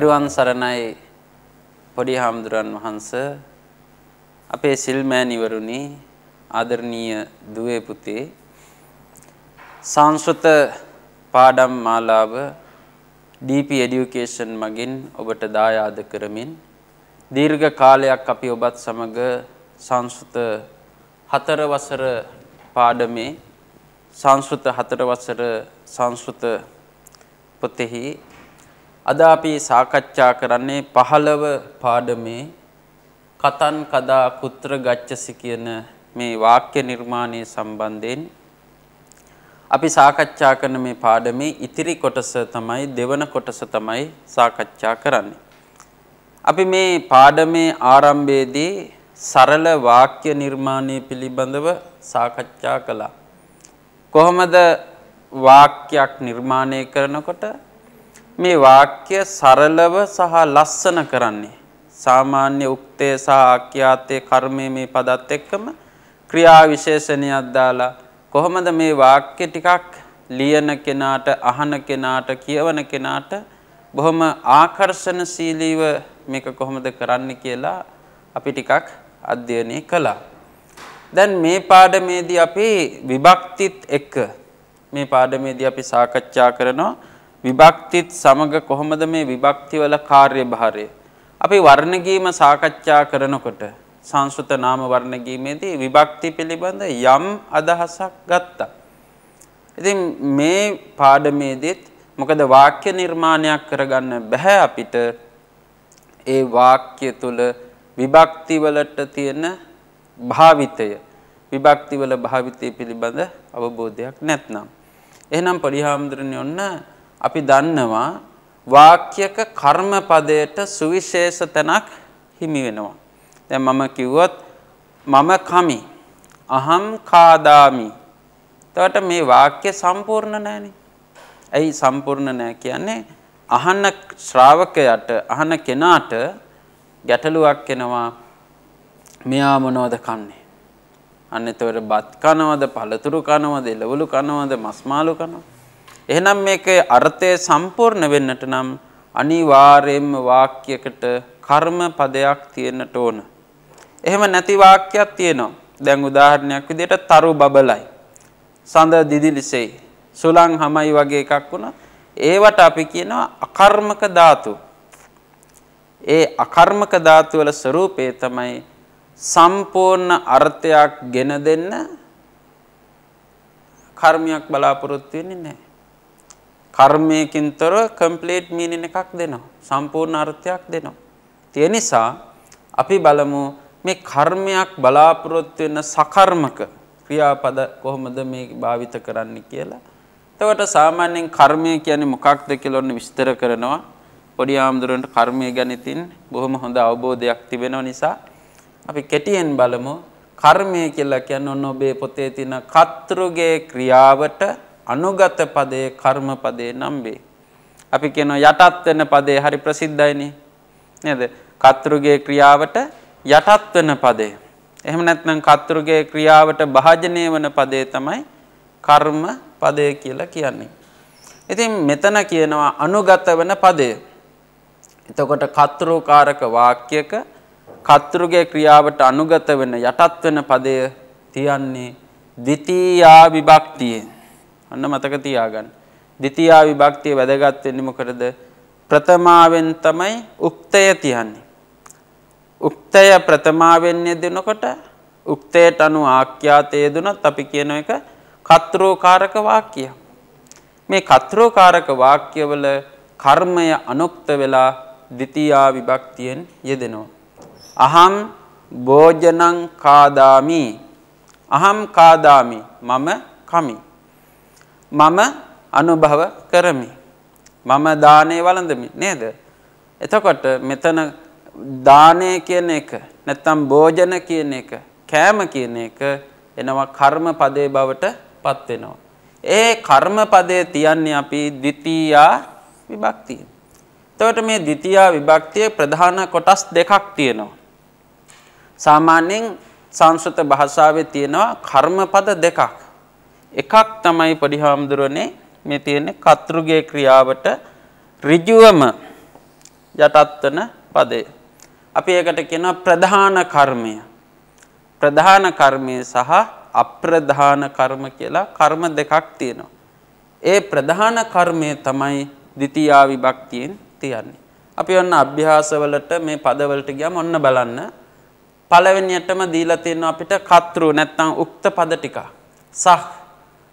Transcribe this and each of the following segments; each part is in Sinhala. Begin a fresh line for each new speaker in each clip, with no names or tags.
තෙරුවන් සරණයි පොඩි හාමුදුරන් වහන්ස අපේ සිල්මෑණිවරුනි ආදරණීය දුවේ පුතේ සංස්කෘත පාඩම් මාලාව DP Education මගින් ඔබට දායාද කරමින් දීර්ඝ කාලයක් අපි ඔබත් සමග සංස්කෘත හතර වසර පාඩමේ සංස්කෘත හතර වසර සංස්කෘත පොතෙහි අද අපි සාකච්ඡා කරන්නේ 15 පාඩමේ කතන් කදා කුත්‍ර ගච්ඡසි කියන මේ වාක්‍ය නිර්මාණයේ සම්බන්ධයෙන් අපි සාකච්ඡා කරන මේ පාඩමේ ඉතිරි කොටස තමයි දෙවන කොටස තමයි සාකච්ඡා කරන්නේ. අපි මේ පාඩමේ ආරම්භයේදී සරල වාක්‍ය නිර්මාණය පිළිබඳව සාකච්ඡා කළා. කොහොමද වාක්‍යයක් නිර්මාණය කරනකොට මේ වාක්‍ය සරලව සහ ලස්සන කරන්නේ. සාමාන්‍ය උක්තේ සහ ආඛ්‍යාතේ කර්මයේ මේ පදත් එක්කම ක්‍රියා විශේෂණයක් දාලා කොහොමද මේ වාක්‍ය ටිකක් ලියන කෙනාට අහන කෙනාට කියවන කෙනාට බොහොම ආකර්ෂණශීලීව මේක කොහොමද කරන්න කියලා අපි ටිකක් අධ්‍යයනය කළා. දැන් මේ පාඩමේදී අපි විභක්තිත් එක්ක මේ පාඩමේදී අපි සාකච්ඡා කරනවා විභක්තිත් සමග කොහොමද මේ විභක්තිවල කාර්යභාරය? අපි වර්ණගීම සාකච්ඡා කරනකොට සංස්කෘත නාම වර්ණගීමේදී විභක්ති පිළිබඳ යම් අදහසක් ගත්තා. ඉතින් මේ පාඩමේදීත් මොකද වාක්‍ය නිර්මාණයක් කරගන්න බෑ අපිට ඒ වාක්‍ය තුල විභක්ති වලට තියෙන භාවිතය විභක්ති වල භාවිතය පිළිබඳ අවබෝධයක් නැත්නම් එහෙනම් පරිහාමුදුරනේ ඔන්න අපි දන්නවා වාක්‍යක කර්මපදයට සුවිශේෂ තැනක් හිමි වෙනවා. දැන් මම කිව්වොත් මම කමි. අහම් කාදාමි. එතකොට මේ වාක්‍ය සම්පූර්ණ නැහනේ. ඇයි සම්පූර්ණ නැහැ කියන්නේ අහන ශ්‍රාවකයාට අහන කෙනාට ගැටලුවක් එනවා. මෙයා මොනවද කන්නේ? අන්න එතකොට බත් කනවද, පළතුරු කනවද, එළවලු කනවද, මස් මාළු කනවද? එහෙනම් මේකේ අර්ථය සම්පූර්ණ වෙන්නට නම් අනිවාර්යයෙන්ම වාක්‍යයකට කර්ම පදයක් තියෙන්නට ඕන. එහෙම නැති වාක්‍යයක් තියෙනවා. දැන් උදාහරණයක් විදිහට තරු බබලයි. සඳ දිදිලිසෙයි. සුලං හමයි වගේ එකක් වුණා. ඒවට අපි කියනවා අකර්මක ධාතු. ඒ අකර්මක ධාතු වල ස්වરૂපය තමයි සම්පූර්ණ අර්ථයක් ගෙන දෙන්න කර්මයක් බලාපොරොත්තු වෙන්නේ නැහැ. කර්මයකින් තොර කම්ප්ලීට් මීනින් එකක් දෙනවා. සම්පූර්ණ අර්ථයක් දෙනවා. ඒ නිසා අපි බලමු මේ කර්මයක් බලාපොරොත්තු වෙන සකර්මක ක්‍රියාපද කොහොමද මේ භාවිත කරන්න කියලා. එතකොට සාමාන්‍යයෙන් කර්මය කියන්නේ මොකක්ද කියලා ඔන්න විස්තර කරනවා. පොඩි ආම්දුරන්ට කර්මය ගැන ඉතින් බොහොම හොඳ අවබෝධයක් තිබෙන නිසා අපි කෙටියෙන් බලමු කර්මය කියලා කියන්නේ ඔන්න ඔබේ පොතේ තියෙන කර්තෘගේ ක්‍රියාවට අනුගත පදයේ කර්ම පදයේ නම් වේ. අපි කියන යටත් වෙන පදේ හරි ප්‍රසිද්ධයිනේ. නේද? කර්තෘගේ ක්‍රියාවට යටත් වෙන පදේ. එහෙම නැත්නම් කර්තෘගේ ක්‍රියාවට භාජනය වෙන පදේ තමයි කර්ම පදය කියලා කියන්නේ. ඉතින් මෙතන කියනවා අනුගත වෙන පදය. එතකොට කර්තෘකාරක වාක්‍යක කර්තෘගේ ක්‍රියාවට අනුගත වෙන යටත් වෙන පදය තියන්නේ ද්විතීයා විභක්තියේ අන්න මතක තියාගන්න. ද්විතියා විභක්තිය වැදගත් වෙන්නේ මොකද? ප්‍රථමාවෙන් තමයි උක්තය තියන්නේ. උක්තය ප්‍රථමාවෙන් යෙදෙනකොට උක්තයට අනුව ආඛ්‍යාතය යෙදුනත් අපි කියන එක කත්‍රෝකාරක වාක්‍ය. මේ කත්‍රෝකාරක වාක්‍යවල කර්මය අනුක්ත වෙලා ද්විතියා විභක්තියෙන් යෙදෙනවා. අහම් භෝජනං කාදාමි. අහම් කාදාමි. මම කමි. මම අනුභව කරමි. මම දානේ වළඳමි නේද? එතකොට මෙතන දානය කියන එක නැත්නම් භෝජන කියන එක කෑම කියන එක එනවා කර්මපදේ බවට පත් වෙනවා. ඒ කර්මපදේ තියන්නේ අපි ද්විතීයා විභක්තිය. එතකොට මේ ද්විතීයා විභක්තියේ ප්‍රධාන කොටස් දෙකක් තියෙනවා. සාමාන්‍යයෙන් සංස්කෘත භාෂාවේ තියෙනවා කර්මපද දෙකක්. එකක් තමයි පොඩි හාමුදුරනේ මේ තියෙන කතෘගේ ක්‍රියාවට ඍජුවම යටත්වන පදය. අපි ඒකට කියන ප්‍රධාන කර්මය. ප්‍රධාන කර්මය සහ අප්‍රධාන කර්ම කියලා කර්ම දෙකක් තියෙනවා. ඒ ප්‍රධාන කර්මය තමයි ද්විතියා විභක්තියෙන් තියන්නේ. අපි ඔන්න අභ්‍යාසවලට මේ පදවලට ගියම ඔන්න බලන්න පළවෙනියටම දීලා තියෙනවා අපිට කතෘ නැත්නම් උක්ත පද ටික. සහ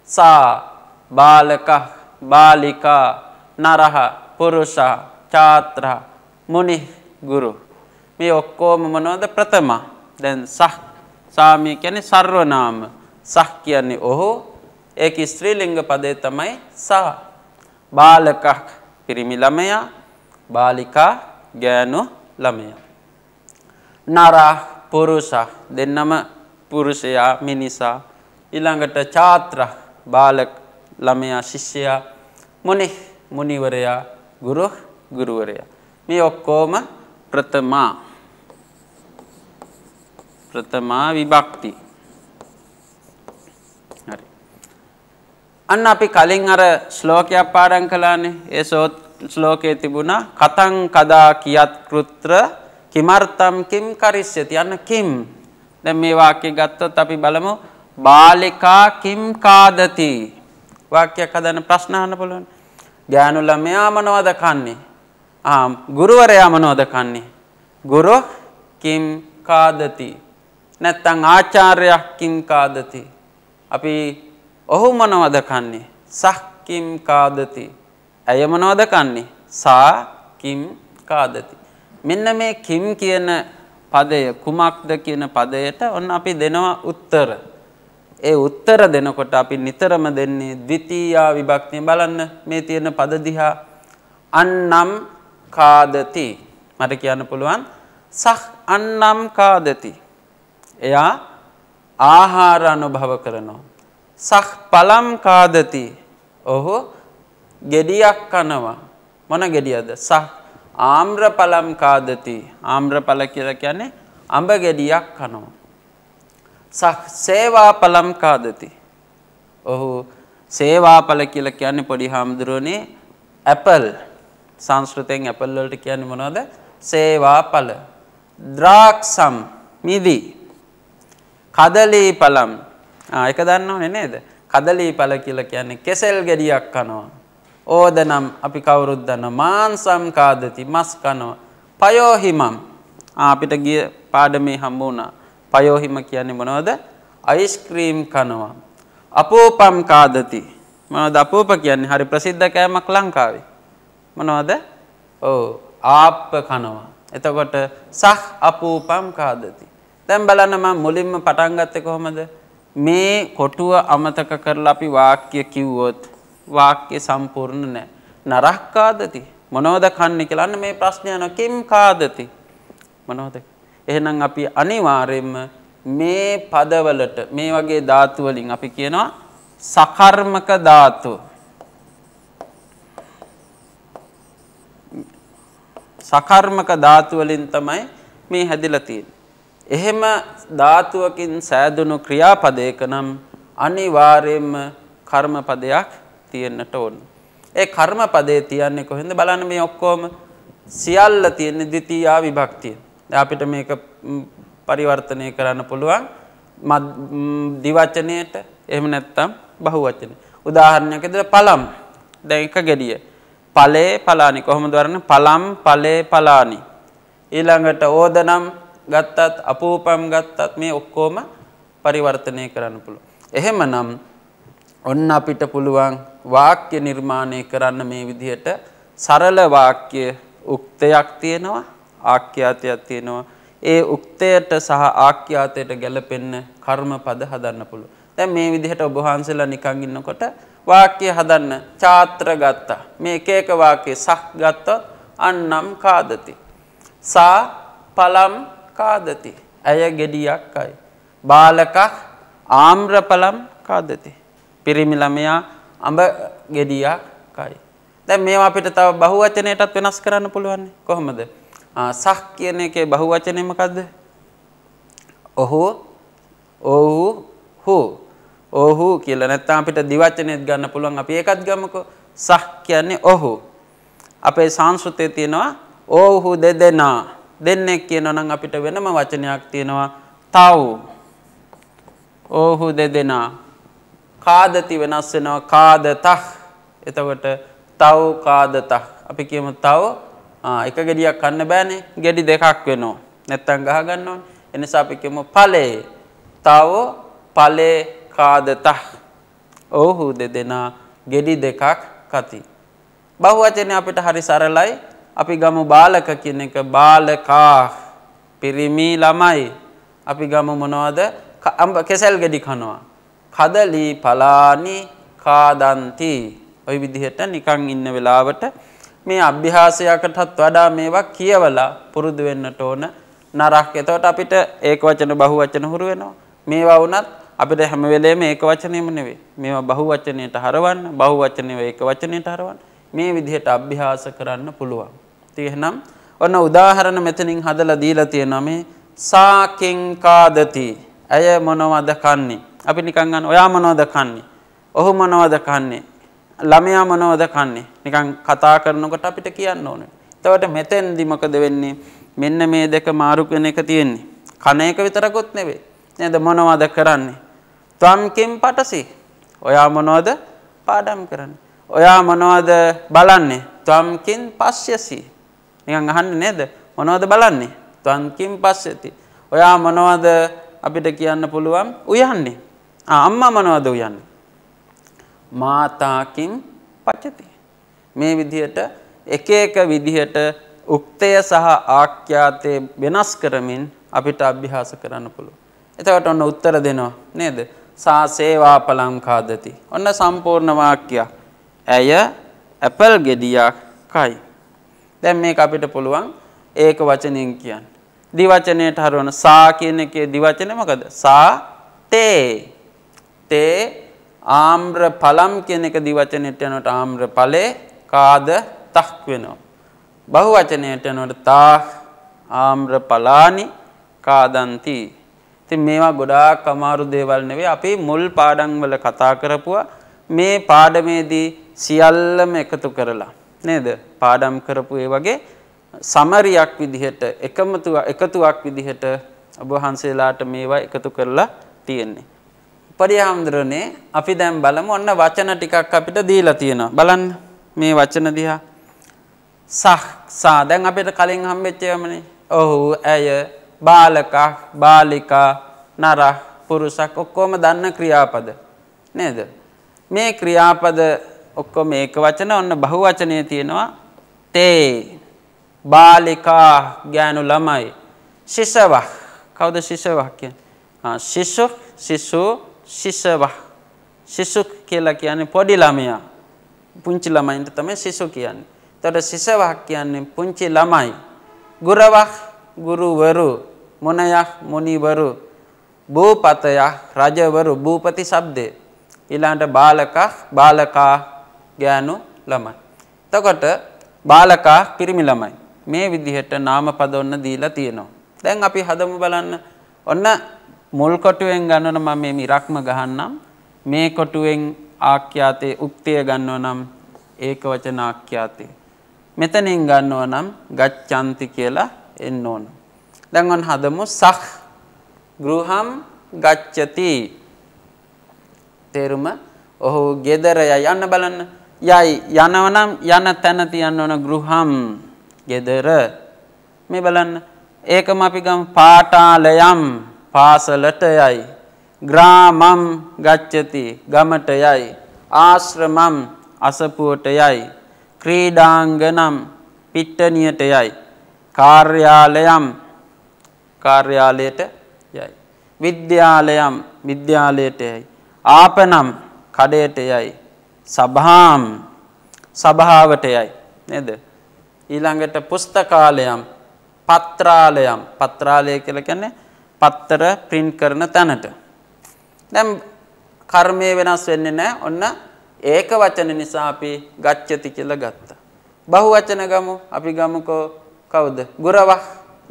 සා බාලක බාලිකා නරහ පුරුෂා චාත්‍ර මුනි ගුරු මේ ඔක්කොම මොනවද ප්‍රථම දැන් සහ සාමී කියන්නේ සර්වනාම සහ කියන්නේ ඔහු ඒක ස්ත්‍රීලිංග පදේ තමයි සහ බාලක පිරිමි ළමයා බාලිකා ගෑනු ළමයා නරා පුරුෂ දෙන්නම පුරුෂයා මිනිසා ඊළඟට චාත්‍ර බාල ළමයා ශිෂ්‍යයා මොනි මුනිවරයා ගුරු ගුරුවරයා මේ ඔක්කොම ප්‍රථමා ප්‍රථමා විභක්ති හරි අන්න අපි කලින් අර ශ්ලෝකයක් පාඩම් කළානේ ඒ සෝත් ශ්ලෝකයේ තිබුණා කතං කදා කියත් කෘත්‍ර කිමර්තම් කිම් කරිස්සති යන්න කිම් දැන් මේ වාක්‍ය ගත්තොත් අපි බලමු බාලිකා කිම් කාදති වාක්‍යයක් හදන්න ප්‍රශ්න අහන්න පුළුවන්. ගෑනු ළමයා මොනවද කන්නේ? ආ ගුරුවරයා මොනවද කන්නේ? ගුරු කිම් කාදති. නැත්තම් ආචාර්යයා කිම් කාදති. අපි ඔහු මොනවද කන්නේ? සහ කිම් කාදති. ඇය මොනවද කන්නේ? සා කිම් කාදති. මෙන්න මේ කිම් කියන පදය කුමක්ද කියන පදයට ඔන්න අපි දෙනවා උත්තර. ඒ උත්තර දෙනකොට අපි නිතරම දෙන්නේ ද්විතීයා විභක්තිය බලන්න මේ තියෙන පද දිහා අන්නම් කාදති මට කියන්න පුළුවන් සහ අන්නම් කාදති එයා ආහාර අනුභව කරනවා සහ පලම් කාදති ඔහු gediyak කනවා මොන gediyද සහ ආම්‍රපලම් කාදති ආම්‍රපල කියලා කියන්නේ අඹ gediyak කනවා සේවාපලම් කාදති. ඔහු සේවාපල කියලා කියන්නේ පොඩි හාමුදුරුවනේ ඇපල් සංස්කෘතයෙන් ඇපල් වලට කියන්නේ මොනවද? සේවාපල. ද්‍රාක්ෂම් මිදි. කදලී පලම්. ආ ඒක දන්නවනේ නේද? කදලී පල කියලා කියන්නේ කෙසෙල් ගෙඩියක් කනවා. ඕදනම් අපි කවුරුත් දන්නවා මාංසම් කාදති මස් කනවා. පයෝහිමම්. ආ අපිට ගිය පාඩමේ හම්බ වුණා. පයෝහිම කියන්නේ මොනවද? අයිස්ක්‍රීම් කනවා. අපෝපම් කාදති. මොනවද අපෝප කියන්නේ? හරි ප්‍රසිද්ධ කෑමක් ලංකාවේ. මොනවද? ඔව් ආප්ප කනවා. එතකොට සහ අපූපම් කාදති. දැන් බලන්න මම මුලින්ම පටන් ගත්තේ කොහොමද? මේ කොටුව අමතක කරලා අපි වාක්‍ය කිව්වොත් වාක්‍ය සම්පූර්ණ නැහැ. නරහ කාදති. මොනවද කන්නේ කියලා මේ ප්‍රශ්නය යනවා. කිම් කාදති? මොනවද? එහෙනම් අපි අනිවාර්යයෙන්ම මේ පදවලට මේ වගේ ධාතු වලින් අපි කියනවා සකර්මක ධාතු. සකර්මක ධාතු වලින් තමයි මේ හැදිලා තියෙන්නේ. එහෙම ධාතුවකින් සෑදුණු ක්‍රියාපදයක නම් අනිවාර්යයෙන්ම කර්මපදයක් තියෙන්නට ඕන. ඒ කර්මපදේ තියන්නේ කොහෙන්ද බලන්න මේ ඔක්කොම සියල්ල තියෙන ද්විතීයා විභක්තිය. අපිට මේක පරිවර්තනය කරන්න පුළුවන් දිවචනයට එහෙම නැත්තම් බහුවචන. උදාහරණයක් විදිහට පලම් දැන් එක gediye. පලේ පලානි කොහොමද වරන්නේ? පලම් පලේ පලානි. ඊළඟට ඕදනම් ගත්තත් අපූපම් ගත්තත් මේ ඔක්කොම පරිවර්තනය කරන්න පුළුවන්. එහෙමනම් ඔන්න අපිට පුළුවන් වාක්‍ය නිර්මාණය කරන්න මේ විදිහට සරල වාක්‍ය උක්තයක් තියෙනවා ආඛ්‍යාතයක් තියෙනවා. ඒ උක්තයට සහ ආඛ්‍යාතයට ගැළපෙන්න කර්මපද හදන්න පුළුවන්. දැන් මේ විදිහට ඔබ වහන්සේලා නිකන් ඉන්නකොට වාක්‍ය හදන්න චාත්‍ර ගත්තා. මේ එක එක වාක්‍ය සහ ගත්තොත් අන්නම් කාදති. සා පලම් කාදති. ඇය gediyak අය. බාලකක් ආම්‍රපලම් කාදති. පිරිමි ළමයා අඹ gediyak කයි. දැන් මේවා අපිට තව බහුවචනයටත් වෙනස් කරන්න පුළුවන් කොහොමද? සහ කියන එකේ බහුවචනය මොකද්ද? ඔහු ඔහු හු ඔහු කියලා නැත්නම් අපිට දිවචනයත් ගන්න පුළුවන් අපි ඒකත් ගමුකෝ සහ කියන්නේ ඔහු අපේ සංස්කෘතයේ තියෙනවා ඔහු දෙදෙනා දෙන්නෙක් කියනවා නම් අපිට වෙනම වචනයක් තියෙනවා තව් ඔහු දෙදෙනා කාදති වෙනස් වෙනවා කාදතහ එතකොට තව් කාදතහ අපි කියමු තව් ආ එක ගෙඩියක් කන්න බෑනේ. ගෙඩි දෙකක් වෙනවා. නැත්තම් ගහ ගන්න ඕනේ. එනිසා අපි කියමු ඵලේ. තව ඵලේ කාදත. ඔහු දෙදෙනා ගෙඩි දෙකක් කති. බහුවචනේ අපිට හරි සරලයි. අපි ගමු බාලක කියන එක බාලකා පිරිමි ළමයි. අපි ගමු මොනවද? කෙසල් ගෙඩි කනවා. කදලි පලානි කාදන්ති. ওই විදිහට නිකන් ඉන්න වෙලාවට මේ අභ්‍යාසයකටත් වඩා මේවා කියවලා පුරුදු වෙන්නට ඕන නරක්. එතකොට අපිට ඒක වචන බහු වචන හුරු වෙනවා. මේවා වුණත් අපිට හැම වෙලේම ඒක වචනෙම නෙවෙයි. මේවා බහු වචනයට හරවන්න, බහු වචනේ ඒක වචනයට හරවන්න. මේ විදිහට අභ්‍යාස කරන්න පුළුවන්. ඉතින් එහෙනම් ඔන්න උදාහරණ මෙතනින් හදලා දීලා තියෙනවා මේ සාකින් කාදති. ඇය මොනවද කන්නේ? අපි නිකන් ගන්න ඔයා මොනවද කන්නේ? ඔහු මොනවද කන්නේ? ළමයා මොනවද කන්නේ? නිකන් කතා කරනකොට අපිට කියන්න ඕනේ. එතකොට මෙතෙන්දි මොකද වෙන්නේ? මෙන්න මේ දෙක මාරු වෙන එක තියෙන්නේ. කන එක විතරකුත් නෙවෙයි. නේද මොනවද කරන්නේ? තම් කිම් පටසි. ඔයා මොනවද පාඩම් කරන්නේ? ඔයා මොනවද බලන්නේ? තම් කින් පස්යසි. නිකන් අහන්නේ නේද? මොනවද බලන්නේ? තම් කිම් පස්යති. ඔයා මොනවද අපිට කියන්න පුළුවන් උයන්නේ? ආ අම්මා මොනවද උයන්නේ? මාතාකින් පචති. මේ විදිහට එක එක විදිහට උක්තය සහ ආඛ්‍යාතය වෙනස් කරමින් අපිට අභ්‍යාස කරන්න පුළුවන්. එතකොට ඔන්න උත්තර දෙනවා නේද? සා සේවා පලංකාදති. ඔන්න සම්පූර්ණ වාක්‍යයක්. ඇය ඇපල් ගෙඩියක් කයි. දැන් මේක අපිට පුළුවන් ඒක වචනෙන් කියන්න. දිවචනයට හරවන සා කියන එකේ දිවචනේ මොකද? සා තේ. තේ ආම්්‍ර පලම් කියන එක දිවචනයට යනට ආම්්‍ර ඵලේ කාද තක් වෙනවා. බහු වචනයට යනට තා ආම්්‍ර පලානි කාදන්ති. ඉතින් මේවා ගොඩාක් අමාරු දේවල් නෙවෙයි අපි මුල් පාඩම් වල කතා කරපුවා මේ පාඩමේදී සියල්ලම එකතු කරලා නේද පාඩම් කරපු ඒ වගේ සමරියක් විදිහට එකමතුව එකතුවක් විදිහට ඔබ වහන්සේලාට මේවා එකතු කරලා තියෙන්නේ පරිහාමුදුරනේ අපි දැන් බලමු ඔන්න වචන ටිකක් අපිට දීලා තියෙනවා. බලන්න මේ වචන දිහා. සහ සා දැන් අපිට කලින් හම්බෙච්ච ඒවාමනේ. ඔහු, ඇය, බාලකා, බාලිකා, නරහ, පුරුෂක් ඔක්කොම දන්න ක්‍රියාපද. නේද? මේ ක්‍රියාපද ඔක්කොම ඒක වචන ඔන්න බහුවචනයේ තියෙනවා. තේ බාලිකා ගෑනු ළමයි. ශිෂවහ කවුද ශිෂවහ කියන්නේ? ආ ශිෂු ශිෂු ශිෂව ශිෂු කියලා කියන්නේ පොඩි ළමයා පුංචි ළමයින්ට තමයි ශිෂු කියන්නේ. එතකොට ශිෂව කියන්නේ පුංචි ළමයි. ගුරවහ ගුරුවරු මොනයහ මොනිවරු භූපතය රජවරු භූපති શબ્දේ ඊළඟට බාලකා බාලකා ගෑනු ළමයි. එතකොට බාලකා පිරිමි ළමයි. මේ විදිහට නාම පද ඔන්න දීලා තියෙනවා. දැන් අපි හදමු බලන්න. ඔන්න මුල් කොටුවෙන් ගන්නවනම් මම මේ ඉරක්ම ගහන්නම්. මේ කොටුවෙන් ආඛ්‍යාතේ උක්තිය ගන්නව නම් ඒක වචන ආඛ්‍යාතේ. මෙතනින් ගන්නව නම් ගච්ඡanti කියලා එන්න ඕන. දැන් ඔන් හදමු සක් ගෘහම් ගච්ඡති. තේරුම ඔහු ගෙදර යන්න බලන්න. යයි යනවනම් යන තැන තියන්න ඕන ගෘහම් ගෙදර. මේ බලන්න. ඒකම අපි ගමු පාඨාලයම් පාසලට යයි. ග්‍රාමම් ගච්ඡති ගමට යයි. ආශ්‍රමම් අසපුවට යයි. ක්‍රීඩාංගනම් පිට්ටනියට යයි. කාර්යාලයම් කාර්යාලයට යයි. විද්‍යාලයම් විද්‍යාලයට යයි. ආපනම් කඩයට යයි. සභාම් සභාවට යයි. නේද? ඊළඟට පුස්තකාලයම් පත්‍රාලයම් පත්‍රාලය කියලා කියන්නේ පත්තර print කරන තැනට. දැන් කර්මය වෙනස් වෙන්නේ නැහැ. ඔන්න ඒක වචන නිසා අපි ගච්ඡති කියලා ගත්තා. බහු වචන ගමු. අපි ගමුකෝ කවුද? ගුරව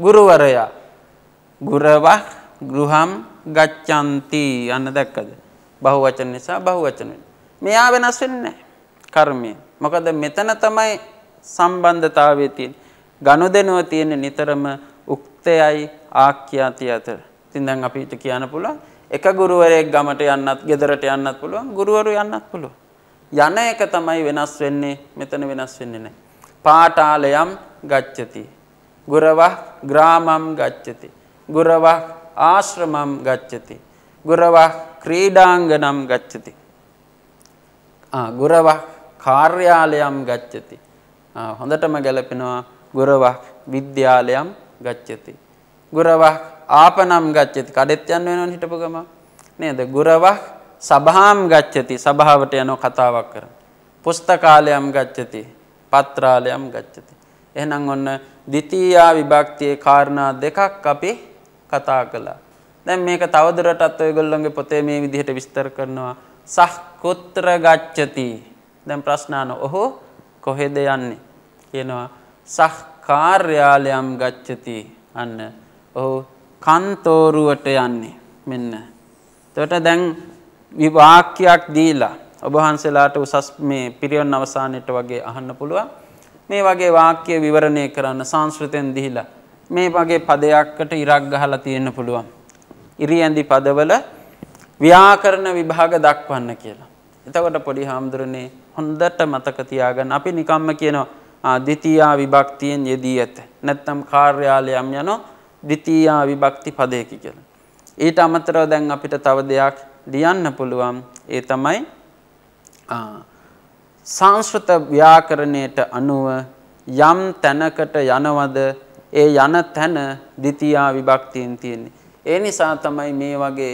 ගුරුවරයා. ගුරව ගෘහම් ගච්ඡanti යන්න දැක්කද? බහු වචන නිසා බහු වචන මෙයා වෙනස් වෙන්නේ කර්මය. මොකද මෙතන තමයි සම්බන්ධතාවය තියෙන්නේ. ගනුදෙනුව තියෙන්නේ නිතරම උක්තයයි ආඛ්‍යාති අතර. ඉතින් දැන් අපිට කියන්න පුළුවන් එක ගුරුවරයෙක් ගමට යන්නත්, ගෙදරට යන්නත් පුළුවන්, ගුරුවරු යන්නත් පුළුවන්. යන එක තමයි වෙනස් වෙන්නේ, මෙතන වෙනස් වෙන්නේ නැහැ. පාඨාලයම් ගච්ඡති. ගුරවහ ග්‍රාමම් ගච්ඡති. ගුරවහ ආශ්‍රමම් ගච්ඡති. ගුරවහ ක්‍රීඩාංගනම් ගච්ඡති. ආ ගුරවහ කාර්යාලයම් ගච්ඡති. හොඳටම ගැලපෙනවා ගුරවහ විද්‍යාලයම් ගච්ඡති. ගුරවහ ආපනම් ගච්ඡති කඩෙත් යන්න වෙනවනේ හිටපු ගම නේද ගුරවහ සභාම් ගච්ඡති සභාවට යනවා කතාවක් කරන පුස්තකාලයම් ගච්ඡති පත්‍රාලයම් ගච්ඡති එහෙනම් ඔන්න ද්විතීයා විභක්තියේ කාරණා දෙකක් අපි කතා කළා දැන් මේක තවදුරටත් ඔයගොල්ලොන්ගේ පොතේ මේ විදිහට විස්තර කරනවා සහ කුත්‍ර ගච්ඡති දැන් ප්‍රශ්න අහන ඔහු කොහෙද යන්නේ කියනවා සහ කාර්යාලයම් ගච්ඡති අන්න ඔහු කන්තෝරුවට යන්නේ මෙන්න. එතකොට දැන් විවාක්‍යයක් දීලා ඔබ වහන්සේලාට උසස් මේ පිරියොන් අවසානයේට වගේ අහන්න පුළුවන්. මේ වගේ වාක්‍ය විවරණය කරන්න සංස්කෘතෙන් දීලා මේ වගේ පදයක්කට ඉරක් ගහලා තියෙන්න පුළුවන්. ඉරියැඳි පදවල ව්‍යාකරණ විභාග දක්වන්න කියලා. එතකොට පොඩි හාමුදුරනේ හොඳට මතක තියාගන්න. අපි නිකම්ම කියනවා ද්විතීයා විභක්තියෙන් යෙදී ඇත. නැත්නම් කාර්යාලයම් යනවා ද්විතීයා විභක්ති පදයකි කියලා. ඊට අමතරව දැන් අපිට තව දෙයක් ලියන්න පුළුවන්. ඒ තමයි සංස්කෘත ව්‍යාකරණයට අනුව යම් තැනකට යනවද ඒ යන තැන ද්විතීයා විභක්තියෙන් තියෙන්නේ. ඒ නිසා තමයි මේ වගේ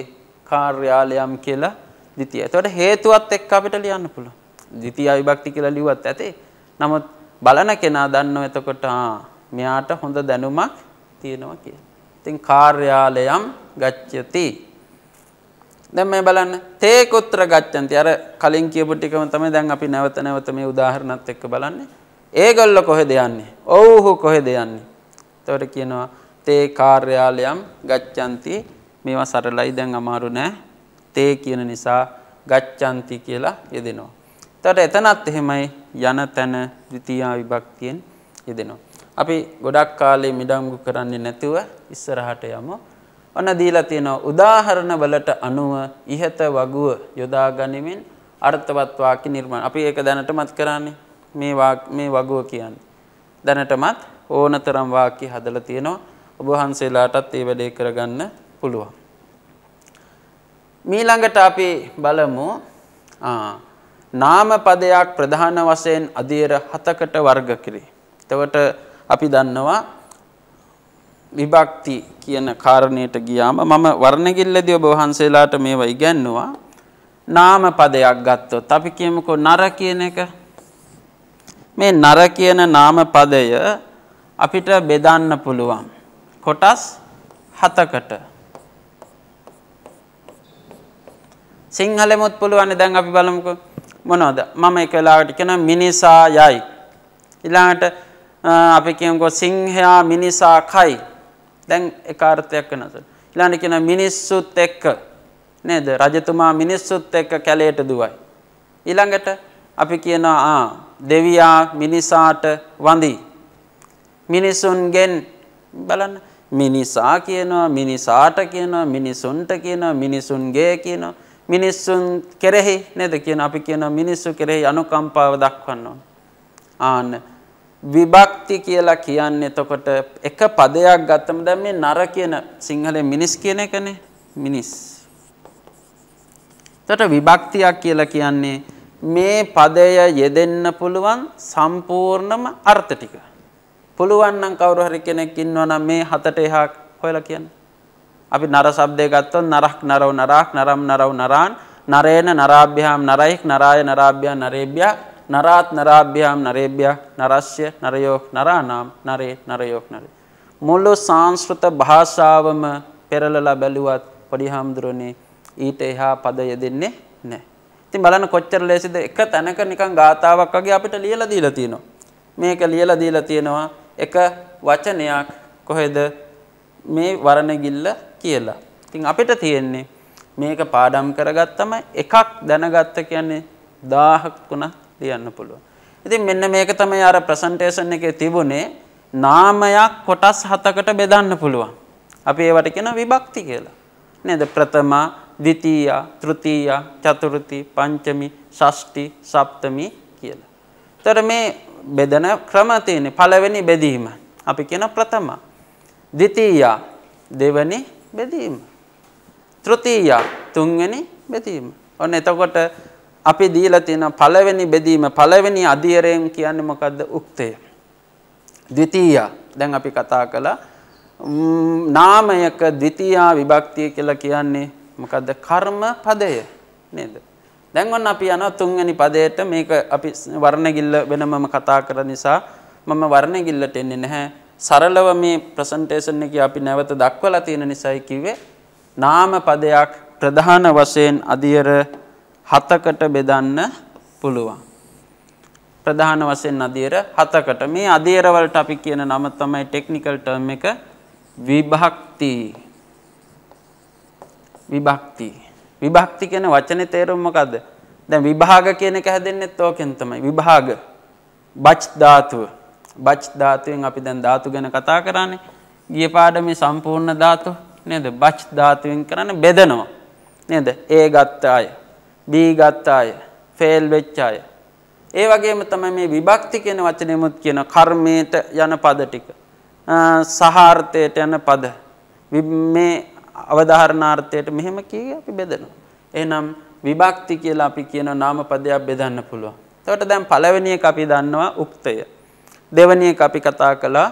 කාර්යාලයම් කියලා ද්විතීය. ඒතකොට හේතුවත් එක්ක අපිට ලියන්න පුළුවන්. ද්විතීයා විභක්ති කියලා ලිව්වත් ඇති. නමුත් බලන කෙනා දන්නව එතකොට මෙයාට හොඳ දැනුමක් තියෙනවා කියලා. ඉතින් කාර්යාලයම් ගච්ඡති. දැන් මේ බලන්න තේ කුත්‍ර ගච්ඡන්ති අර කලින් කියපු ටිකම තමයි දැන් අපි නැවත නැවත මේ උදාහරණත් එක්ක බලන්නේ. ඒගොල්ලෝ කොහෙද යන්නේ? ඔව්හු කොහෙද යන්නේ? එතකොට කියනවා තේ කාර්යාලයම් ගච්ඡන්ති මේවා සරලයි දැන් අමාරු නෑ. තේ කියන නිසා ගච්ඡන්ති කියලා යෙදෙනවා. එතකොට එතනත් එහෙමයි යන තැන ද්විතීයා විභක්තියෙන් යෙදෙනවා. අපි ගොඩක් කාලේ මිඩංගු කරන්නේ නැතුව ඉස්සරහට යමු. ඔන්න දීලා තියෙන උදාහරණ වලට අනුව ইহත වගුව යොදා ගනිමින් අර්ථවත් වාක්‍ය නිර්මාණ. අපි ඒක දැනටමත් කරන්නේ මේ මේ වගුව කියන්නේ. දැනටමත් ඕනතරම් වාක්‍ය හදලා තියෙනවා. ඔබ වහන්සේලාටත් ඒ වැඩේ කරගන්න පුළුවන්. මීළඟට අපි බලමු නාම පදයක් ප්‍රධාන වශයෙන් අධීර 7කට වර්ග කෙරේ. එතකොට අපි දන්නවා විභක්ති කියන කාරණයට ගියාම මම වර්ණගිල්ලදී ඔබ වහන්සේලාට මේවා ඉගැන්නුවා. නාම පදයක් ගත්තොත් අපි කියමුකෝ නර කියන එක. මේ නර කියන නාම පදය අපිට බෙදන්න පුළුවන්. කොටස් හතකට. සිංහලෙමුත් පුළුවන් දැන් අපි බලමුකෝ මොනවද? මම එක වෙලාවට කියන මිනිසා යයි. ඊළඟට අපි කියමුකෝ සිංහයා මිනිසා කයි. දැන් එක අර්ථයක් වෙනස. ඊළඟට කියන මිනිස්සුත් එක්ක නේද? රජතුමා මිනිස්සුත් එක්ක කැලේට දුවයි. ඊළඟට අපි කියනවා ආ දෙවියා මිනිසාට වඳි. මිනිසුන්ගෙන් බලන්න මිනිසා කියනවා මිනිසාට කියනවා මිනිසුන්ට කියනවා මිනිසුන්ගේ කියනවා මිනිස්සුන් කෙරෙහි නේද කියන අපි කියන මිනිස්සු කෙරෙහි අනුකම්පාව දක්වන්න ඕන. ආන්න විභක්ති කියලා කියන්නේ එතකොට එක පදයක් ගත්තම දැන් මේ නර කියන සිංහලේ මිනිස් කියන එකනේ මිනිස්. එතකොට විභක්තියක් කියලා කියන්නේ මේ පදය යෙදෙන්න පුළුවන් සම්පූර්ණම අර්ථ ටික. පුළුවන් නම් කවුරු හරි කෙනෙක් ඉන්නවනම් මේ හතට එහා හොයලා කියන්න. අපි නර શબ્දය ගත්තොත් නරක් නරව නරාක් නරම් නරව නරාන් නරේන නරාභ්‍යාම් නරයික් නරාය නරාභ්‍යා නරේභ්‍යා නරාත් නරාභ්‍යාම් නරේභ්‍යා නරස්්‍ය නරයෝ නරානාම් නරේ නරයෝ නරේ. මුල්ලු සංස්කෘත භාෂාවම පෙරලලා බැලුවත් පොඩි හාමුදුරුවනේ ඊට එහා පද යෙදෙන්නේ නැහැ. ඉතින් බලන්න කොච්චර ලේසිද එක තැනක නිකන් ගාතාවක් වගේ අපිට ලියලා දීලා තියෙනවා. මේක ලියලා දීලා තියෙනවා එක වචනයක් කොහෙද මේ වරණගිල්ල කියලා. ඉතින් අපිට තියෙන්නේ මේක පාඩම් කරගත්තම එකක් දැනගත්ත කියන්නේ 1000ක් වුණා ලියන්න පුළුවන්. ඉතින් මෙන්න මේක තමයි අර ප්‍රසන්ටේෂන් එකේ තිබුණේ නාමයක් කොටස් හතකට බෙදන්න පුළුවන්. අපි ඒවට කියන විභක්ති කියලා. නේද? ප්‍රථම, ද්විතීය, තෘතීය, චතුර්ථි, පංචමි, ෂෂ්ටි, සප්තමි කියලා. ඒතර මේ බෙදන ක්‍රම තියෙන්නේ පළවෙනි බෙදීම. අපි කියන ප්‍රථම. ද්විතීය දෙවෙනි බෙදීම. තෘතීය තුන්වෙනි බෙදීම. ඔන්න එතකොට අපි දීලා තියෙන පළවෙනි බෙදීම පළවෙනි අධීරයෙන් කියන්නේ මොකද්ද? උක්තය. ද්විතීයා. දැන් අපි කතා කළා නාමයක ද්විතීයා විභක්තිය කියලා කියන්නේ මොකද්ද? කර්ම පදය නේද? දැන් ඔන්න අපි යනවා තුන්වෙනි පදයට මේක අපි වර්ණගිල්ල වෙනමම කතා කර නිසා මම වර්ණගිල්ලට එන්නේ නැහැ. සරලව මේ ප්‍රසන්ටේෂන් එකේ අපි නැවත දක්වලා තියෙන නිසායි කිව්වේ නාම පදයක් ප්‍රධාන වශයෙන් අධියර හතකට බෙදන්න පුළුවන්. ප්‍රධාන වශයෙන් අධීර හතකට මේ අධීර වලට අපි කියන නම තමයි ටෙක්නිකල් ටර්ම් එක විභක්ති. විභක්ති. විභක්ති කියන වචනේ තේරුම මොකද්ද? දැන් විභාග කියන එක හැදෙන්නේත් ඕකෙන් තමයි. විභාග. බච් ධාතුව. බච් ධාතුවෙන් අපි දැන් ධාතු ගැන කතා කරන්නේ. ගිය පාඩමේ සම්පූර්ණ ධාතු නේද? බච් ධාතුවෙන් කරන්නේ බෙදනවා. නේද? ඒ ගත්ත අය. බී ගත්ත අය, ෆේල් වෙච්ච අය. ඒ වගේම තමයි මේ විභක්ති කියන වචනේමුත් කියන කර්මයට යන පද ටික. සහාර්ථයට යන පද. මේ අවධාරණාර්ථයට මෙහෙම කී අපි බෙදනවා. එහෙනම් විභක්ති කියලා අපි කියන නාම පදයක් බෙදන්න පුළුවන්. එතකොට දැන් පළවෙනි එක අපි දන්නවා උක්තය. දෙවෙනි එක අපි කතා කළා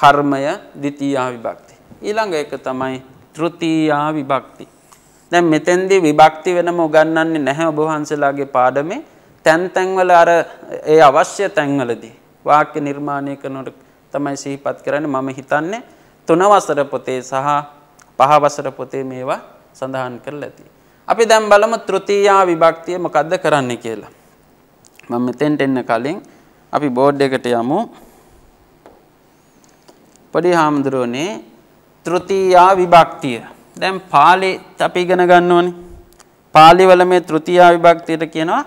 කර්මය, ද්විතීයා විභක්ති. ඊළඟ එක තමයි තෘතීයා විභක්ති. දැන් මෙතෙන්දී විභක්ති වෙනම උගන්වන්නේ නැහැ ඔබ වහන්සේලාගේ පාඩමේ. තැන් තැන්වල අර ඒ අවශ්‍ය තැන්වලදී වාක්‍ය නිර්මාණය කරනකොට තමයි සිහිපත් කරන්නේ මම හිතන්නේ තුන වසර පොතේ සහ පහ වසර පොතේ මේවා සඳහන් කරලා ඇති. අපි දැන් බලමු තෘතියා විභක්තිය මොකද්ද කරන්න කියලා. මම මෙතෙන්ට එන්න කලින් අපි බෝඩ් එකට යමු. පොඩි හාමුදුරනේ තෘතියා විභක්තිය දැන් පාලි අපි ඉගෙන ගන්න ඕනේ. පාලි වල මේ තෘතියා විභක්තියට කියනවා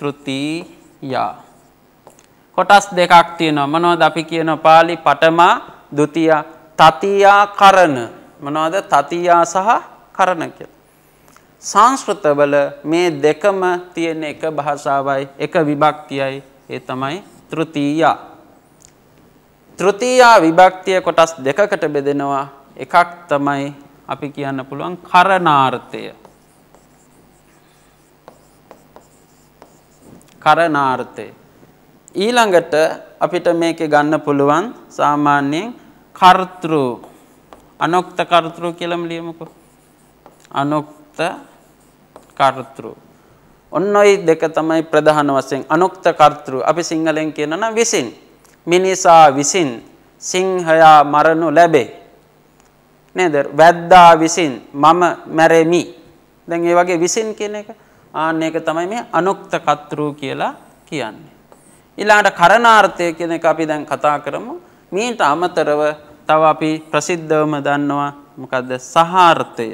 තෘතියා. කොටස් දෙකක් තියෙනවා. මොනවද අපි කියන පාලි පඨමා, ဒ ුතියා, තතියා කරන. මොනවද තතියා සහ කරන කියලා. සංස්කෘත වල මේ දෙකම තියෙන එක භාෂාවයි, එක විභක්තියයි. ඒ තමයි තෘතියා. තෘතියා විභක්තිය කොටස් දෙකකට බෙදෙනවා. එකක් තමයි අපි කියන්න පුළුවන් කරනාර්ථය. කරනාර්ථය. ඊළඟට අපිට මේක ගන්න පුළුවන් සාමාන්‍යයෙන් කර්තෘ අනොක්ත කර්තෘ කියලම ලියමුකෝ. අනොක්ත කර්තෘ. ඔන්න ඔයි දෙක තමයි ප්‍රධාන වශයෙන් අනොක්ත කර්තෘ අපි සිංහලෙන් කියනනම් විසින් මිනිසා විසින් සිංහයා මරණු ලැබේ. නේද? වැද්දා විසින් මම මැරෙමි. දැන් ඒ වගේ විසින් කියන එක ආන්න ඒක තමයි මේ අනුක්ත කතෘ කියලා කියන්නේ. ඊළඟට කරණාර්ථය කියන එක අපි දැන් කතා කරමු. මීට අමතරව තව අපි ප්‍රසිද්ධවම දන්නවා මොකද්ද? සහාර්ථය.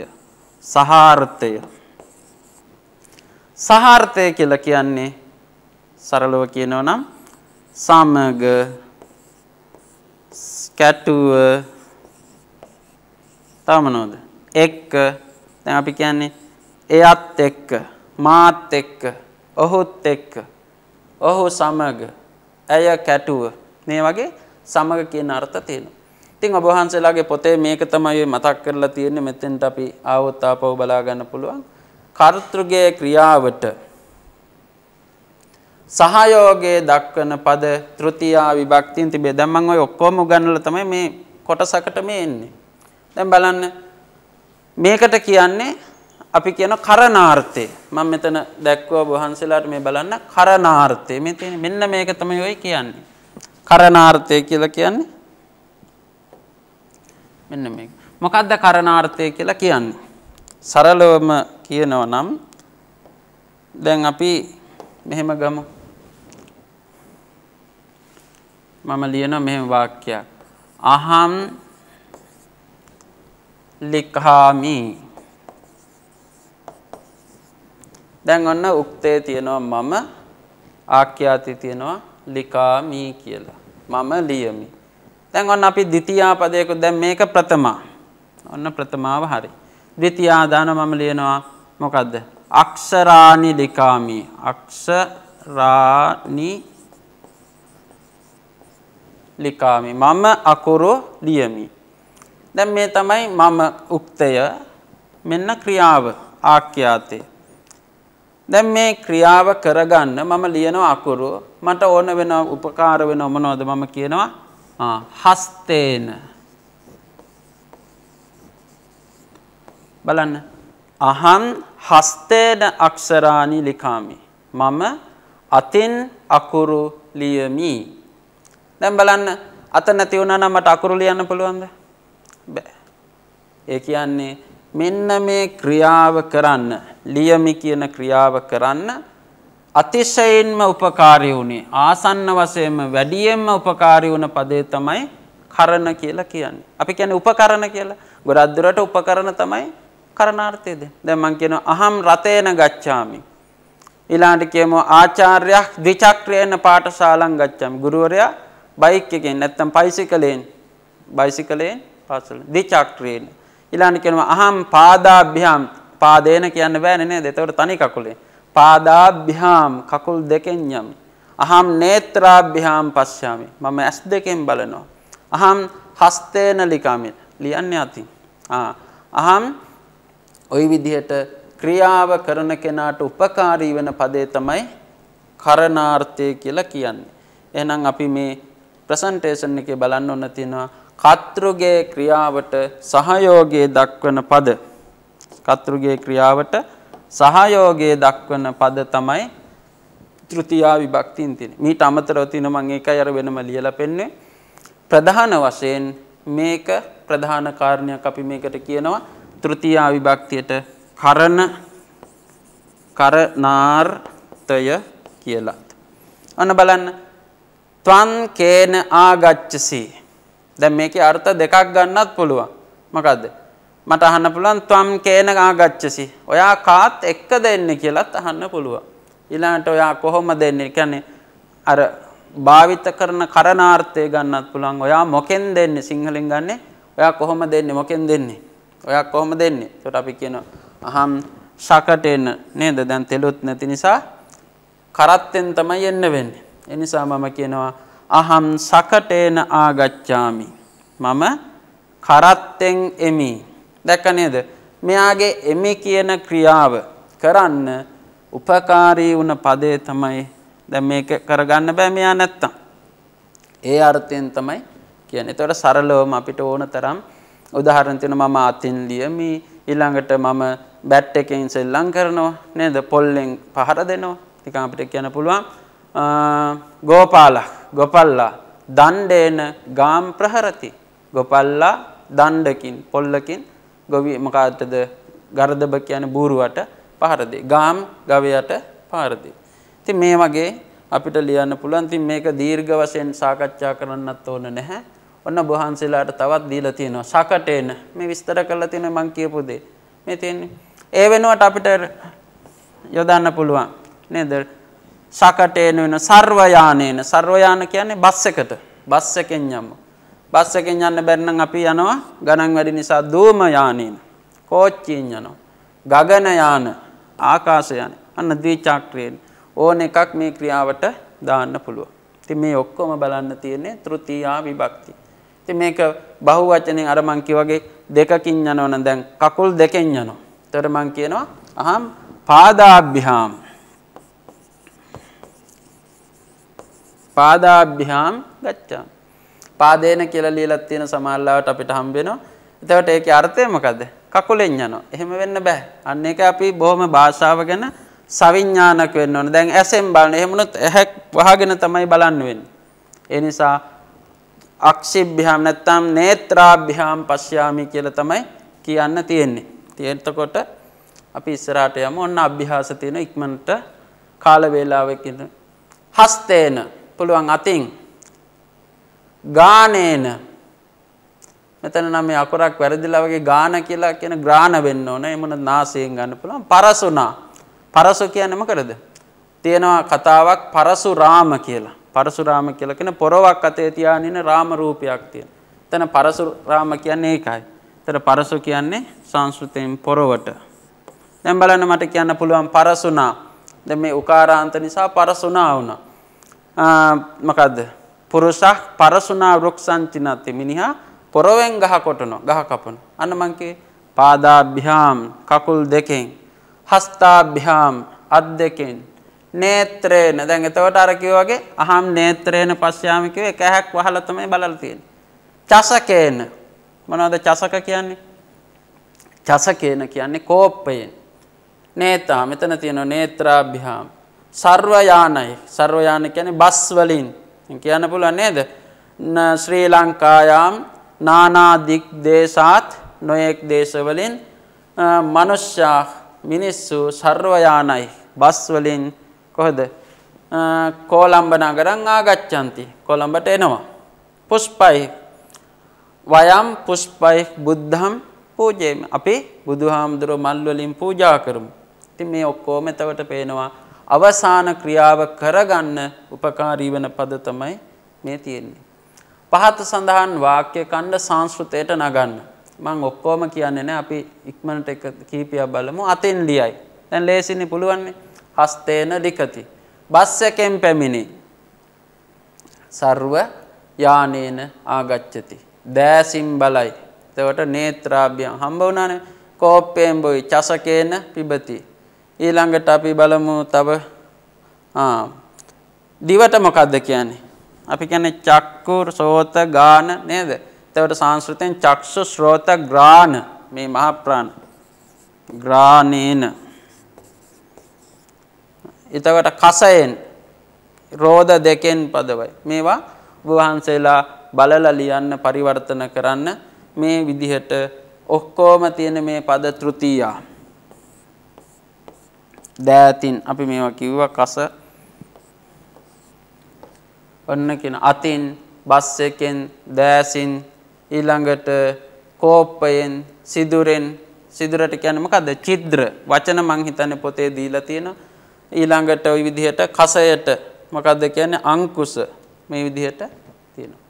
සහාර්ථය. සහාර්ථය කියලා කියන්නේ සරලව කියනවා නම් සමග කැටුව තව මොනවද? එක්ක දැන් අපි කියන්නේ එයත් එක්ක මාත් එක්ක ඔහුත් එක්ක ඔහු සමග ඇය කැටුව මේ වගේ සමග කියන අර්ථ තියෙනවා. ඉතින් ඔබ වහන්සේලාගේ පොතේ මේක තමයි මතක් කරලා තියෙන්නේ මෙතෙන්ට අපි ආවොත් ආපහු බලා ගන්න පුළුවන්. කර්තෘගේ ක්‍රියාවට සහයෝගයේ දක්වන පද තෘතියා විභක්තියෙන් තිබේ. දැන් මම ඔය ඔක්කොම උගන්වලා තමයි මේ කොටසකට මේ එන්නේ. දැන් බලන්න මේකට කියන්නේ අපි කියන කරනාර්ථය. මම මෙතන දැක්වුවා ඔබ වහන්සේලාට මේ බලන්න කරනාර්ථය. මේ තියෙන මෙන්න මේක තමයි ඔය කියන්නේ. කරනාර්ථය කියලා කියන්නේ මෙන්න මේක. මොකක්ද කරනාර්ථය කියලා කියන්නේ? සරලවම කියනවා නම් දැන් අපි මෙහෙම ගමු. මම ලියන මෙහෙම වාක්‍යයක්. අහම් ලිඛාමි දැන් ඔන්න උක්තේ තියෙනවා මම ආඛ්‍යාති තියෙනවා ලිකාමි කියලා මම ලියමි දැන් ඔන්න අපි ද්විතියා පදයක දැන් මේක ප්‍රථමා ඔන්න ප්‍රථමාව හරි ද්විතියා දාන මම ලියනවා මොකද්ද අක්ෂරානි ලිකාමි අක්ෂරානි ලිකාමි මම අකුරු ලියමි දැන් මේ තමයි මම උක්තය මෙන්න ක්‍රියාව ආක්‍යාතේ. දැන් මේ ක්‍රියාව කරගන්න මම ලියනවා අකුරු මට ඕන වෙන උපකාර වෙන මොනවද මම කියනවා හස්තේන බලන්න අහන් හස්තේන අක්ෂරානි ලිකාමි මම අතින් අකුරු ලියමි දැන් බලන්න අත නැති වුණා නම් මට අකුරු ලියන්න පුළුවන්ද බෑ. ඒ කියන්නේ මෙන්න මේ ක්‍රියාව කරන්න ලියමි කියන ක්‍රියාව කරන්න අතිශයින්ම උපකාරී වුණේ ආසන්න වශයෙන්ම වැඩියෙන්ම උපකාරී වුණ පදේ තමයි කරන කියලා කියන්නේ. අපි කියන්නේ උපකරණ කියලා. ගොඩක් දුරට උපකරණ තමයි කරණාර්ථය දෙන්නේ. දැන් මම කියනවා අහම් රතේන ගච්ඡාමි. ඊළඟට කියමු ආචාර්යයක් ද්විචක්‍රයෙන් පාඨශාලං ගච්ඡාමි. ගුරුවරයා බයික් එකෙන් නැත්නම් බයිසිකලෙන් බයිසිකලෙන් පාසල ද්විචක්‍රේන ඊළඟට කියනවා අහම් පාදාභ්‍යාම් පාදේන කියන්න බෑනේ නේද? ඒතකොට තනි කකුලේ. පාදාභ්‍යාම් කකුල් දෙකෙන් යමි. අහම් නේත්‍රාභ්‍යාම් පශ්‍යාමි. මම ඇස් දෙකෙන් බලනවා. අහම් හස්තේන ලිකාමි. ලියන්නේ අතින්. ආ අහම් ওই විදිහට ක්‍රියාව කරන කෙනාට උපකාරී වෙන පදේ තමයි කරණාර්ථය කියලා කියන්නේ. එහෙනම් අපි මේ ප්‍රසන්ටේෂන් එකේ බලන්න ඕන තියෙනවා කර්තෘගේ ක්‍රියාවට සහයෝගය දක්වන පද කර්තෘගේ ක්‍රියාවට සහයෝගය දක්වන පද තමයි තෘතියා විභක්තියෙන් තියෙන්නේ. මීට අමතරව තියෙන මම ඒකයි අර වෙනම ලියලා පෙන්නේ. ප්‍රධාන වශයෙන් මේක ප්‍රධාන කාරණයක් අපි මේකට කියනවා තෘතියා විභක්තියට කරන කරනාර්ථය කියලා. අන්න බලන්න ත්වං කේන ආගච්ඡසී දැන් මේකේ අර්ථ දෙකක් ගන්නත් පුළුවන්. මොකද්ද? මට අහන්න පුළුවන් ත්වම් කේන ආගච්ඡසි. ඔයා කාත් එක්ක දෙන්නේ කියලාත් අහන්න පුළුවන්. ඊළඟට ඔයා කොහොම දෙන්නේ? කියන්නේ අර භාවිත කරන කරනාර්ථය ගන්නත් පුළුවන්. ඔයා මොකෙන් දෙන්නේ? සිංහලෙන් ගන්නෙ. ඔයා කොහොම දෙන්නේ? මොකෙන් දෙන්නේ? ඔයා කොහොම දෙන්නේ? ඒකට අපි කියනවා අහම් සකටෙන නේද? දැන් තෙලුත් නැති නිසා කරත්තෙන් තමයි එන්න වෙන්නේ. ඒ නිසා මම කියනවා අහම් සකටේන ආගච්ඡාමි. මම කරත්තෙන් එමි. දැක්ක නේද? මෙයාගේ එමි කියන ක්‍රියාව කරන්න උපකාරී වුණ පදේ තමයි දැන් මේක කරගන්න බෑ මෙයා නැත්තම්. ඒ අර්ථයෙන් තමයි කියන්නේ. ඒතකොට සරලවම අපිට ඕන තරම් උදාහරණ තියෙනවා මම අතින් ලියමි ඊළඟට මම බැට් එකෙන් සෙල්ලම් කරනවා නේද පොල්ලෙන් පහර දෙනවා. නිකන් අපිට කියන්න පුළුවන් ගෝපාලා ගොපල්ලා දණ්ඩේන ගාම් ප්‍රහරති. ගොපල්ලා දණ්ඩකින් පොල්ලකින් ගොවි මොකටද ගරදබ කියන්නේ බූරුවට පහර දෙයි. ගාම් ගවයට පහර දෙයි. ඉතින් මේ වගේ අපිට ලියන්න පුළුවන්. ඉතින් මේක දීර්ඝ වශයෙන් සාකච්ඡා කරන්නත් ඕන නැහැ. ඔන්න බොහන්සලාට තවත් දීලා තියෙනවා. සකටේන මේ විස්තර කරලා තියෙන මම කියපු දේ. මේ තියෙන්නේ. ඒ වෙනුවට අපිට යොදන්න පුළුවන්. නේද? සකටේන වෙන සර්වයානේන සර්වයාන කියන්නේ බස් එකට බස් එකෙන් යමු. බස් එකෙන් යන්න බැරි නම් අපි යනවා ගණන් වැඩි නිසා ධූම යානේන කෝච්චියෙන් යනවා. ගගන යාන ආකාශ යාන අන්න ද්විචක්‍රයෙන් ඕන එකක් මේ ක්‍රියාවට දාන්න පුළුවන්. ඉතින් මේ ඔක්කොම බලන්න තියෙන්නේ තෘතියා විභක්ති. ඉතින් මේක බහුවචනෙන් අර මං කිව්වාගේ දෙකකින් යනවනම් දැන් කකුල් දෙකෙන් යනවා. ඒතර මං කියනවා අහම් පාදාභ්‍යාම් පාදාභ්‍යාම් ගච්ඡාම්. පාදේන කියලා ලියලා තියෙන සමාල්ලාවට අපිට හම්බ වෙනවා. එතකොට ඒකේ අර්ථය මොකද්ද? කකුලෙන් යනවා. එහෙම වෙන්න බෑ. අන්න ඒක අපි බොහොම භාෂාව ගැන සවිඥානික වෙන්න ඕන. දැන් ඇසෙන් බලන. එහෙමනොත් ඇහක් වහගෙන තමයි බලන්න වෙන්නේ. ඒ නිසා අක්ෂිභ්‍යාම් නැත්තම් නේත්‍රාභ්‍යාම් පශ්‍යාමි කියලා තමයි කියන්න තියෙන්නේ. එතකොට අපි ඉස්සරහට යමු. ඔන්න අභ්‍යාස තියෙන ඉක්මනට කාල වේලාවකින් හස්තේන පුළුවන් අතින් ගානේන මෙතන නම් මේ අකුරක් වැරදිලා වගේ ගාන කියලා කියන ග්‍රාණ වෙන්න ඕනේ. එමුණ නාසයෙන් ගන්න පුළුවන්. පරසුනා. පරසු කියන්නේ මොකද? තියෙනවා කතාවක් පරසුරාම කියලා. පරසුරාම කියලා කියන පොරවක් අතේ තියාගෙන ඉන්න රාම රූපයක් තියෙන. එතන පරසුරාම කියන්නේ ඒකයි. එතන පරසු කියන්නේ සංස්කෘතයෙන් පොරවට. දැන් බලන්න මට කියන්න පුළුවන් පරසුනා. දැන් මේ උකාරාන්ත නිසා පරසුනා වුණා. මොකද්ද? පුරුෂා පරසුනා වෘක්සංචිනති මිනිහා පොරවෙන් ගහ කොටනවා ගහ කපනවා. අන්න මං කියේ පාදාභ්‍යාම් කකුල් දෙකෙන් හස්තාභ්‍යාම් අත් දෙකෙන් නේත්‍රේන දැන් එතකොට අර කිව්වාගේ අහම් නේත්‍රේන පස්යාම කිව්වේ එක ඇහක් වහලා තමයි බලලා තියෙන්නේ. චසකේන මොනවද චසක කියන්නේ? චසකේන කියන්නේ කෝපයෙන්. නේතා මෙතන තියෙනවා නේත්‍රාභ්‍යාම් සර්වයානයි සර්වයාන කියන්නේ බස් වලින් කියන්න පුළුවන් නේද ශ්‍රී ලංකායාම් නානා දික් දේශාත් නොයෙක් දේශවලින් මනුෂ්‍යා මිනිස්සු සර්වයානයි බස් වලින් කොහොද කොළඹ නගරං ආගච්ඡanti කොළඹට එනවා පුෂ්පයි වයම් පුෂ්පයි බුද්ධම් පූජේම අපි බුදුහාමුදුරුවෝ මල් වලින් පූජා කරමු ඉතින් මේ ඔක්කොම එතකොට පේනවා අවසාන ක්‍රියාව කරගන්න උපකාරී වන පද තමයි මේ තියෙන්නේ. පහත සඳහන් වාක්‍ය ඛණ්ඩ සංස්කෘතයට නගන්න. මං ඔක්කොම කියන්නේ නැහැ අපි ඉක්මනට එක කීපයක් බලමු. අතෙන් ලියයි. දැන් ලේසින්නේ පුළුවන්නේ. හස්තේන ලිඛති. බස් එකෙන් පැමිණි. ਸਰව යානේන ආගච්ඡති. දෑසින් බලයි. එතකොට නේත්‍රාභ්‍යම් හම්බ වුණානේ. කෝප්පයෙන් බොයි චසකේන පිබති. ඊළඟට අපි බලමු තව දිවට මොකක්ද කියන්නේ? අපි කියන්නේ චක්කු සෝත ගාන නේද? එතකොට සංස්කෘතෙන් චක්ෂු ශ්‍රෝත ග්‍රාණ මේ මහා ප්‍රාණ ග්‍රාණේන එතකොට කසයෙන් රෝධ දෙකෙන් පදවයි මේවා ඔබ වහන්සේලා බලලා ලියන්න පරිවර්තන කරන්න මේ විදිහට ඔක්කොම තියෙන මේ පද තෘතියා දෑතින් අපි මේවා කිව්වා කස ඔන්න කියන අතින් බස් එකෙන් දෑසින් ඊළඟට කෝපයෙන් සිදුරෙන් සිදුරට කියන්නේ මොකද්ද චිද්‍ර වචන මං හිතන්නේ පොතේ දීලා තියෙනවා ඊළඟට ওই විදිහට කසයට මොකද්ද කියන්නේ අංකුස මේ විදිහට තියෙනවා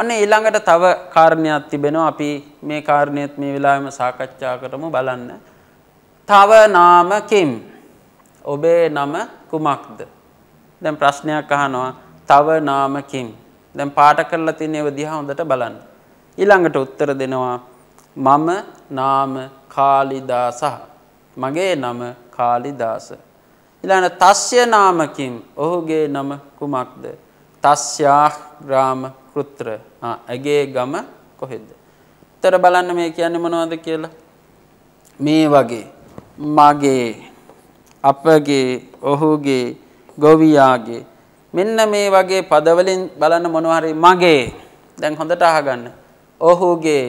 අනේ ඊළඟට තව කාරණයක් තිබෙනවා අපි මේ කාරණේත් මේ වෙලාවෙම සාකච්ඡා කරමු බලන්න තව නාම කිම් ඔබේ නම කුමක්ද? දැන් ප්‍රශ්නයක් අහනවා තව නාමකින්. දැන් පාඩ කරලා තියෙන ඒවා දිහා හොඳට බලන්න. ඊළඟට උත්තර දෙනවා මම නාම කාලිදාස. මගේ නම කාලිදාස. ඊළඟට තස්ය නාමකින් ඔහුගේ නම කුමක්ද? තස්යා ග්‍රාම කෘත්‍ර. ආ, ඇගේ ගම කොහෙද? උත්තර බලන්න මේ කියන්නේ මොනවද කියලා. මේ වගේ මගේ අපගේ ඔහුගේ ගොවියාගේ මෙන්න මේ වගේ පදවලින් බලන්න මොනවා හරි මගේ දැන් හොඳට අහගන්න ඔහුගේ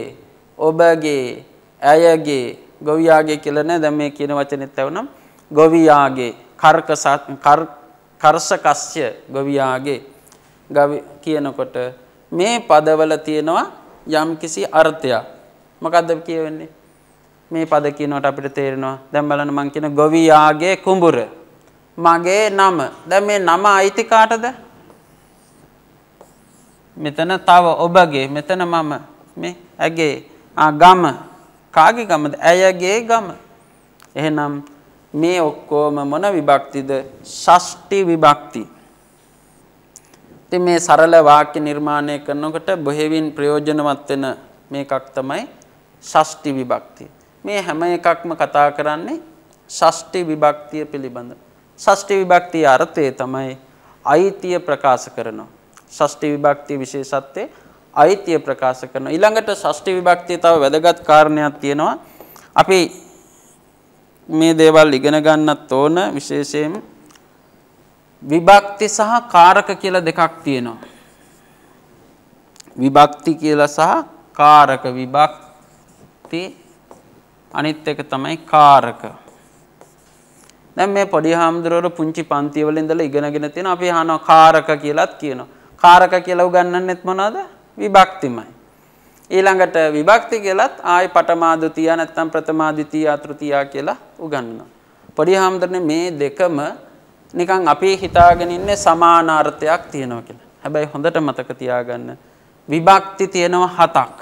ඔබගේ ඇයගේ ගොවියාගේ කියලා නෑ දැන් මේ කියන වචනේත් ඇවුනම් ගොවියාගේ කර්කසත් කර්ෂකස්ය ගොවියාගේ ගවි කියනකොට මේ පදවල තියෙනවා යම්කිසි අර්ථයක් මොකද්ද කියවෙන්නේ මේ පද කියනකොට අපිට තේරෙනවා. දැන් බලන්න මං කියන ගොවියාගේ කුඹුර. මගේ නම. දැන් මේ නම අයිති කාටද? මෙතන තව ඔබගේ මෙතන මම මේ ඇගේ ආ ගම කාගේ ගමද? ඇයගේ ගම. එහෙනම් මේ ඔක්කොම මොන විභක්තිද? ෂෂ්ටි විභක්ති. ඉතින් මේ සරල වාක්‍ය නිර්මාණය කරනකොට බොහේවින් ප්‍රයෝජනවත් වෙන මේකක් තමයි ෂෂ්ටි විභක්තිය. මේ හැම එකක්ම කතා කරන්නේ ෂෂ්ටි විභක්තිය පිළිබඳ. ෂෂ්ටි විභක්තිය අර්ථය තමයි අයිතිය ප්‍රකාශ කරනවා. ෂෂ්ටි විභක්තිය විශේෂත්වයේ අයිතිය ප්‍රකාශ කරනවා. ඊළඟට ෂෂ්ටි විභක්තිය තව වැදගත් කාරණයක් තියෙනවා. අපි මේ දේවල් ඉගෙන ගන්නත් ඕන විශේෂයෙන් විභක්ති සහ කාරක කියලා දෙකක් තියෙනවා. විභක්ති කියලා සහ කාරක විභක්ති අනිත් එක තමයි කාරක. දැන් මේ පොඩි හාමුදුරුවෝ පුංචි පන්ති වල ඉඳලා ඉගෙනගෙන තියෙන අපි අහනවා කාරක කියලාත් කියනවා. කාරක කියලා උගන්වන්නෙත් මොනවද? විභක්තිමයි. ඊළඟට විභක්ති කියලත් ආයි පටමාදුතිය නැත්නම් ප්‍රථමාදිතිය අතෘතිය කියලා උගන්වනවා. පොඩි හාමුදුරනේ මේ දෙකම නිකන් අපි හිතාගෙන ඉන්නේ සමාන අර්ථයක් තියෙනවා කියලා. හැබැයි හොඳට මතක තියාගන්න විභක්ති තියෙනවා හතක්.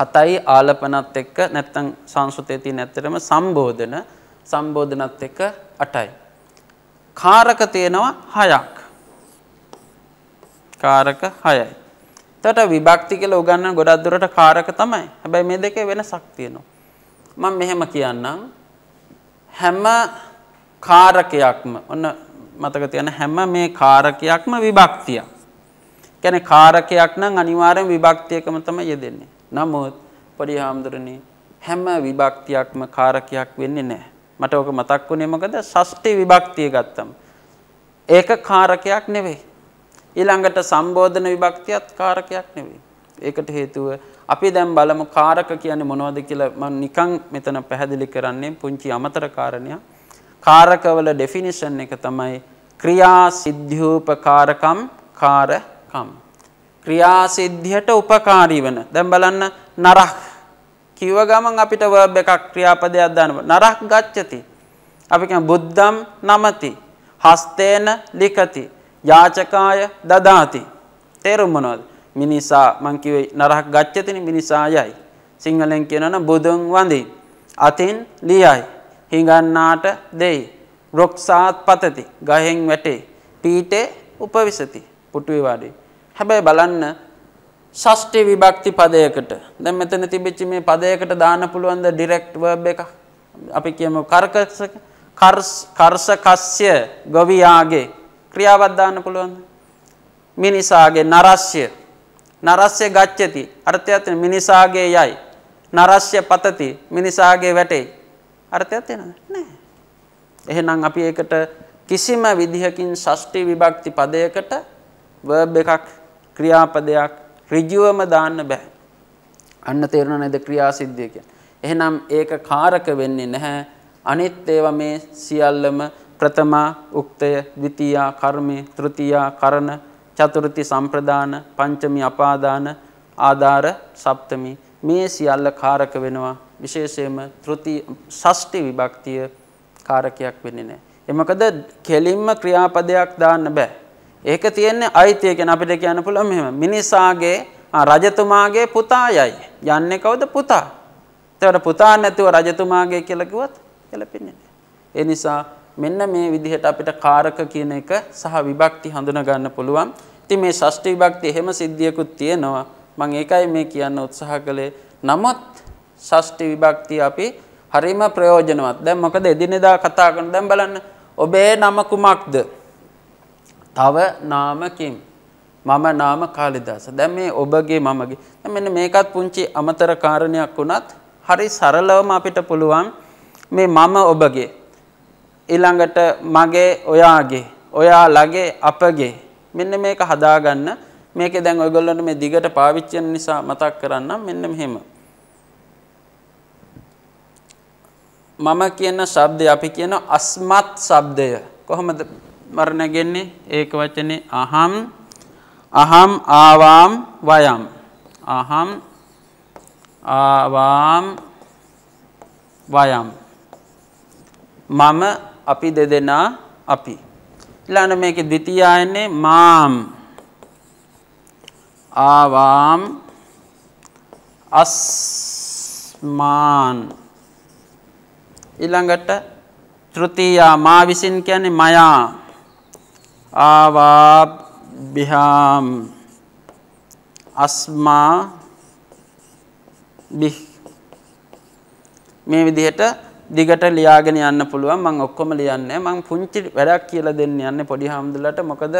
හතයි ආලපනත් එක්ක නැත්නම් සංස්කෘතයේ තියෙන ඇත්තටම සම්බෝධන සම්බෝධනත් එක්ක 8යි. කාරක තියෙනවා 6ක්. කාරක 6යි. එතකොට විභක්ති කියලා උගන්වන ගොඩක් දුරට කාරක තමයි. හැබැයි මේ දෙකේ වෙනසක් තියෙනවා. මම මෙහෙම කියන්නම්. හැම කාරකයක්ම ඔන්න මතක තියන්න හැම මේ කාරකයක්ම විභක්තියක්. කියන්නේ කාරකයක් නම් අනිවාර්යෙන් විභක්තියකම තමයි යෙදෙන්නේ. නමුත් පොඩි හාමුදුරනේ හැම විභක්තියක්ම කාරකයක් වෙන්නේ නැහැ. මට ඕක මතක් වුණේ මොකද? ෂෂ්ටි විභක්තිය ගත්තම. ඒක කාරකයක් නෙවෙයි. ඊළඟට සම්බෝධන විභක්තියත් කාරකයක් නෙවෙයි. ඒකට හේතුව අපි දැන් බලමු කාරක කියන්නේ මොනවද කියලා මම නිකන් මෙතන පැහැදිලි කරන්නේ පුංචි අමතර කාරණයක්. කාරකවල ඩෙෆිනිෂන් එක තමයි ක්‍රියා සිද්ධියූපකාරකම් කාරකම්. ක්‍රියාසිද්ධියට උපකාරී වෙන. දැන් බලන්න නරහ කිව්ව ගමන් අපිට verb එකක් ක්‍රියාපදයක් දාන්න නරහ ගච්ඡති. අපි කියන බුද්ධම් නමති. හස්තේන ලිඛති. යාචකාය දදාති. තේරුම් මොනවද? මිනිසා මං කිව්වේ නරහ ගච්ඡතිනි මිනිසා යයි. සිංහලෙන් කියනවනම් බුදුන් වඳින්. අතින් ලියයි. හිඟන්නාට දෙයි. රොක්සාත් පතති. ගහෙන් වැටේ. පීඨේ උපවිසති. පුටුවේ වාඩි හැබැයි බලන්න ෂෂ්ටි විභක්ති පදයකට දැන් මෙතන තිබිච්ච මේ පදයකට දාන්න පුළුවන් ද ඩිරෙක්ට් verb එක අපි කියමු කර්කස කර්ස් කර්සකස්ය ගවියාගේ ක්‍රියාවක් දාන්න පුළුවන් මිනිසාගේ නරස්ය නරස්ය ගච්ඡති අර්ථයත් මිනිසාගේ යයි නරස්ය පතති මිනිසාගේ වැටේ අර්ථයක් තියෙනවද නෑ එහෙනම් අපි ඒකට කිසිම විදිහකින් ෂෂ්ටි විභක්ති පදයකට verb එකක් ක්‍රියාපදයක් ඍජුවම දාන්න බෑ. අන්න තේරුණා නේද ක්‍රියාසිද්ධිය කියන්නේ. එහෙනම් ඒක කාරක වෙන්නේ නැහැ. අනිත් ඒවා මේ සියල්ලම ප්‍රථමා උක්තය, ද්විතීයා කර්මය, තෘතීයා කරණ, චතුර්ථි සම්ප්‍රදාන, පංචමි අපාදාන, ආදාර සප්තමි මේ සියල්ල කාරක වෙනවා. විශේෂයෙන්ම තෘති ෂෂ්ටි විභක්තිය කාරකයක් වෙන්නේ නැහැ. ඒ මොකද කෙලින්ම ක්‍රියාපදයක් දාන්න බෑ. ඒක තියෙන්නේ අයිතිය කියන අපිට කියන්න පුළුවන් මෙහෙම මිනිසාගේ රජතුමාගේ පුතායයි. යන්නේ කවුද පුතා? එතකොට පුතා නැතුව රජතුමාගේ කියලා කිව්වොත් ගැලපෙන්නේ නැහැ. ඒ නිසා මෙන්න මේ විදිහට අපිට කාරක කියන එක සහ විභක්ති හඳුනා ගන්න පුළුවන්. ඉතින් මේ ෂෂ්ඨ විභක්ති එහෙම සිද්ධියකුත් තියෙනවා. මම ඒකයි මේ කියන්න උත්සාහ කළේ. නමුත් ෂෂ්ඨ විභක්තිය අපි හරිම ප්‍රයෝජනවත්. දැන් මොකද එදිනෙදා කතා කරන දැන් බලන්න ඔබේ නම කුමක්ද? තව නාම කිම් මම නාම කාලිදාස. දැන් මේ ඔබගේ මමගේ. දැන් මෙන්න මේකත් පුංචි අමතර කාරණයක් වුණත් හරි සරලවම අපිට පුළුවන් මේ මම ඔබගේ ඊළඟට මගේ ඔයාගේ ඔයාලගේ අපගේ මෙන්න මේක හදාගන්න මේක දැන් ඔයගොල්ලන්ට මේ දිගට පාවිච්චි නිසා මතක් කරන්නම් මෙන්න මෙහෙම මම කියන શબ્දය අපි කියන අස්මත් શબ્දය කොහොමද වර්ණගෙන්නේ ඒක වචනේ අහම් අහම් ආවාම් වයම් අහම් ආවාම් වයම් මම අපි දෙදෙනා අපි ඊළඟ මේකේ ද්විතියයන්නේ මාම් ආවාම් අස්මාන් ඊළඟට තෘතියා මා විසින් කියන්නේ මයා ආවාබ්බිහාම් අස්මා බිහ් මේ විදිහට දිගට ලියාගෙන යන්න පුළුවන් මම ඔක්කොම ලියන්නේ මම පුංචි වැඩක් කියලා දෙන්න යන්නේ පොඩි හැමදෙලට මොකද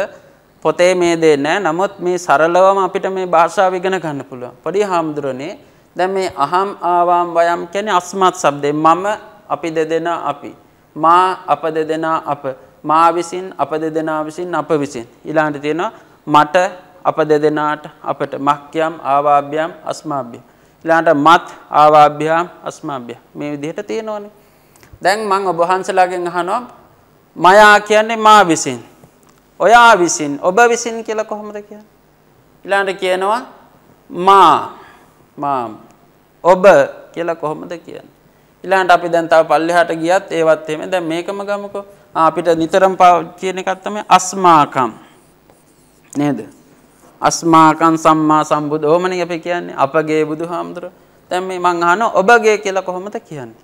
පොතේ මේ දේ නැහැ නමුත් මේ සරලවම අපිට මේ භාෂාව ඉගෙන ගන්න පුළුවන් පොඩි හැමදෙරනේ දැන් මේ අහම් ආවාම් වයම් කියන්නේ අස්මත් શબ્දේ මම අපි දෙදෙනා අපි මා අප දෙදෙනා අප මා විසින් අප දෙදෙනා විසින් අප විසින් ඊළඟට තියෙනවා මට අප දෙදෙනාට අපට මක්්‍යම් ආවාභ්‍යම් අස්මාභ්‍ය ඊළඟට මත් ආවාභ්‍යම් අස්මාභ්‍ය මේ විදිහට තියෙනවනේ දැන් මම ඔබ වහන්සේලාගෙන් අහනවා මයා කියන්නේ මා විසින් ඔයා විසින් ඔබ විසින් කියලා කොහොමද කියන්නේ ඊළඟට කියනවා මා මා ඔබ කියලා කොහොමද කියන්නේ ඊළඟට අපි දැන් තව පල්ලෙහාට ගියත් ඒවත් එහෙම දැන් මේකම ගමුකෝ අපිට නිතරම කියන එකක් තමයි අස්මාකම් නේද? අස්මාකම් සම්මා සම්බුදෝමනේ අපි කියන්නේ අපගේ බුදුහාමුදුර. දැන් මේ මං අහන ඔබගේ කියලා කොහොමද කියන්නේ?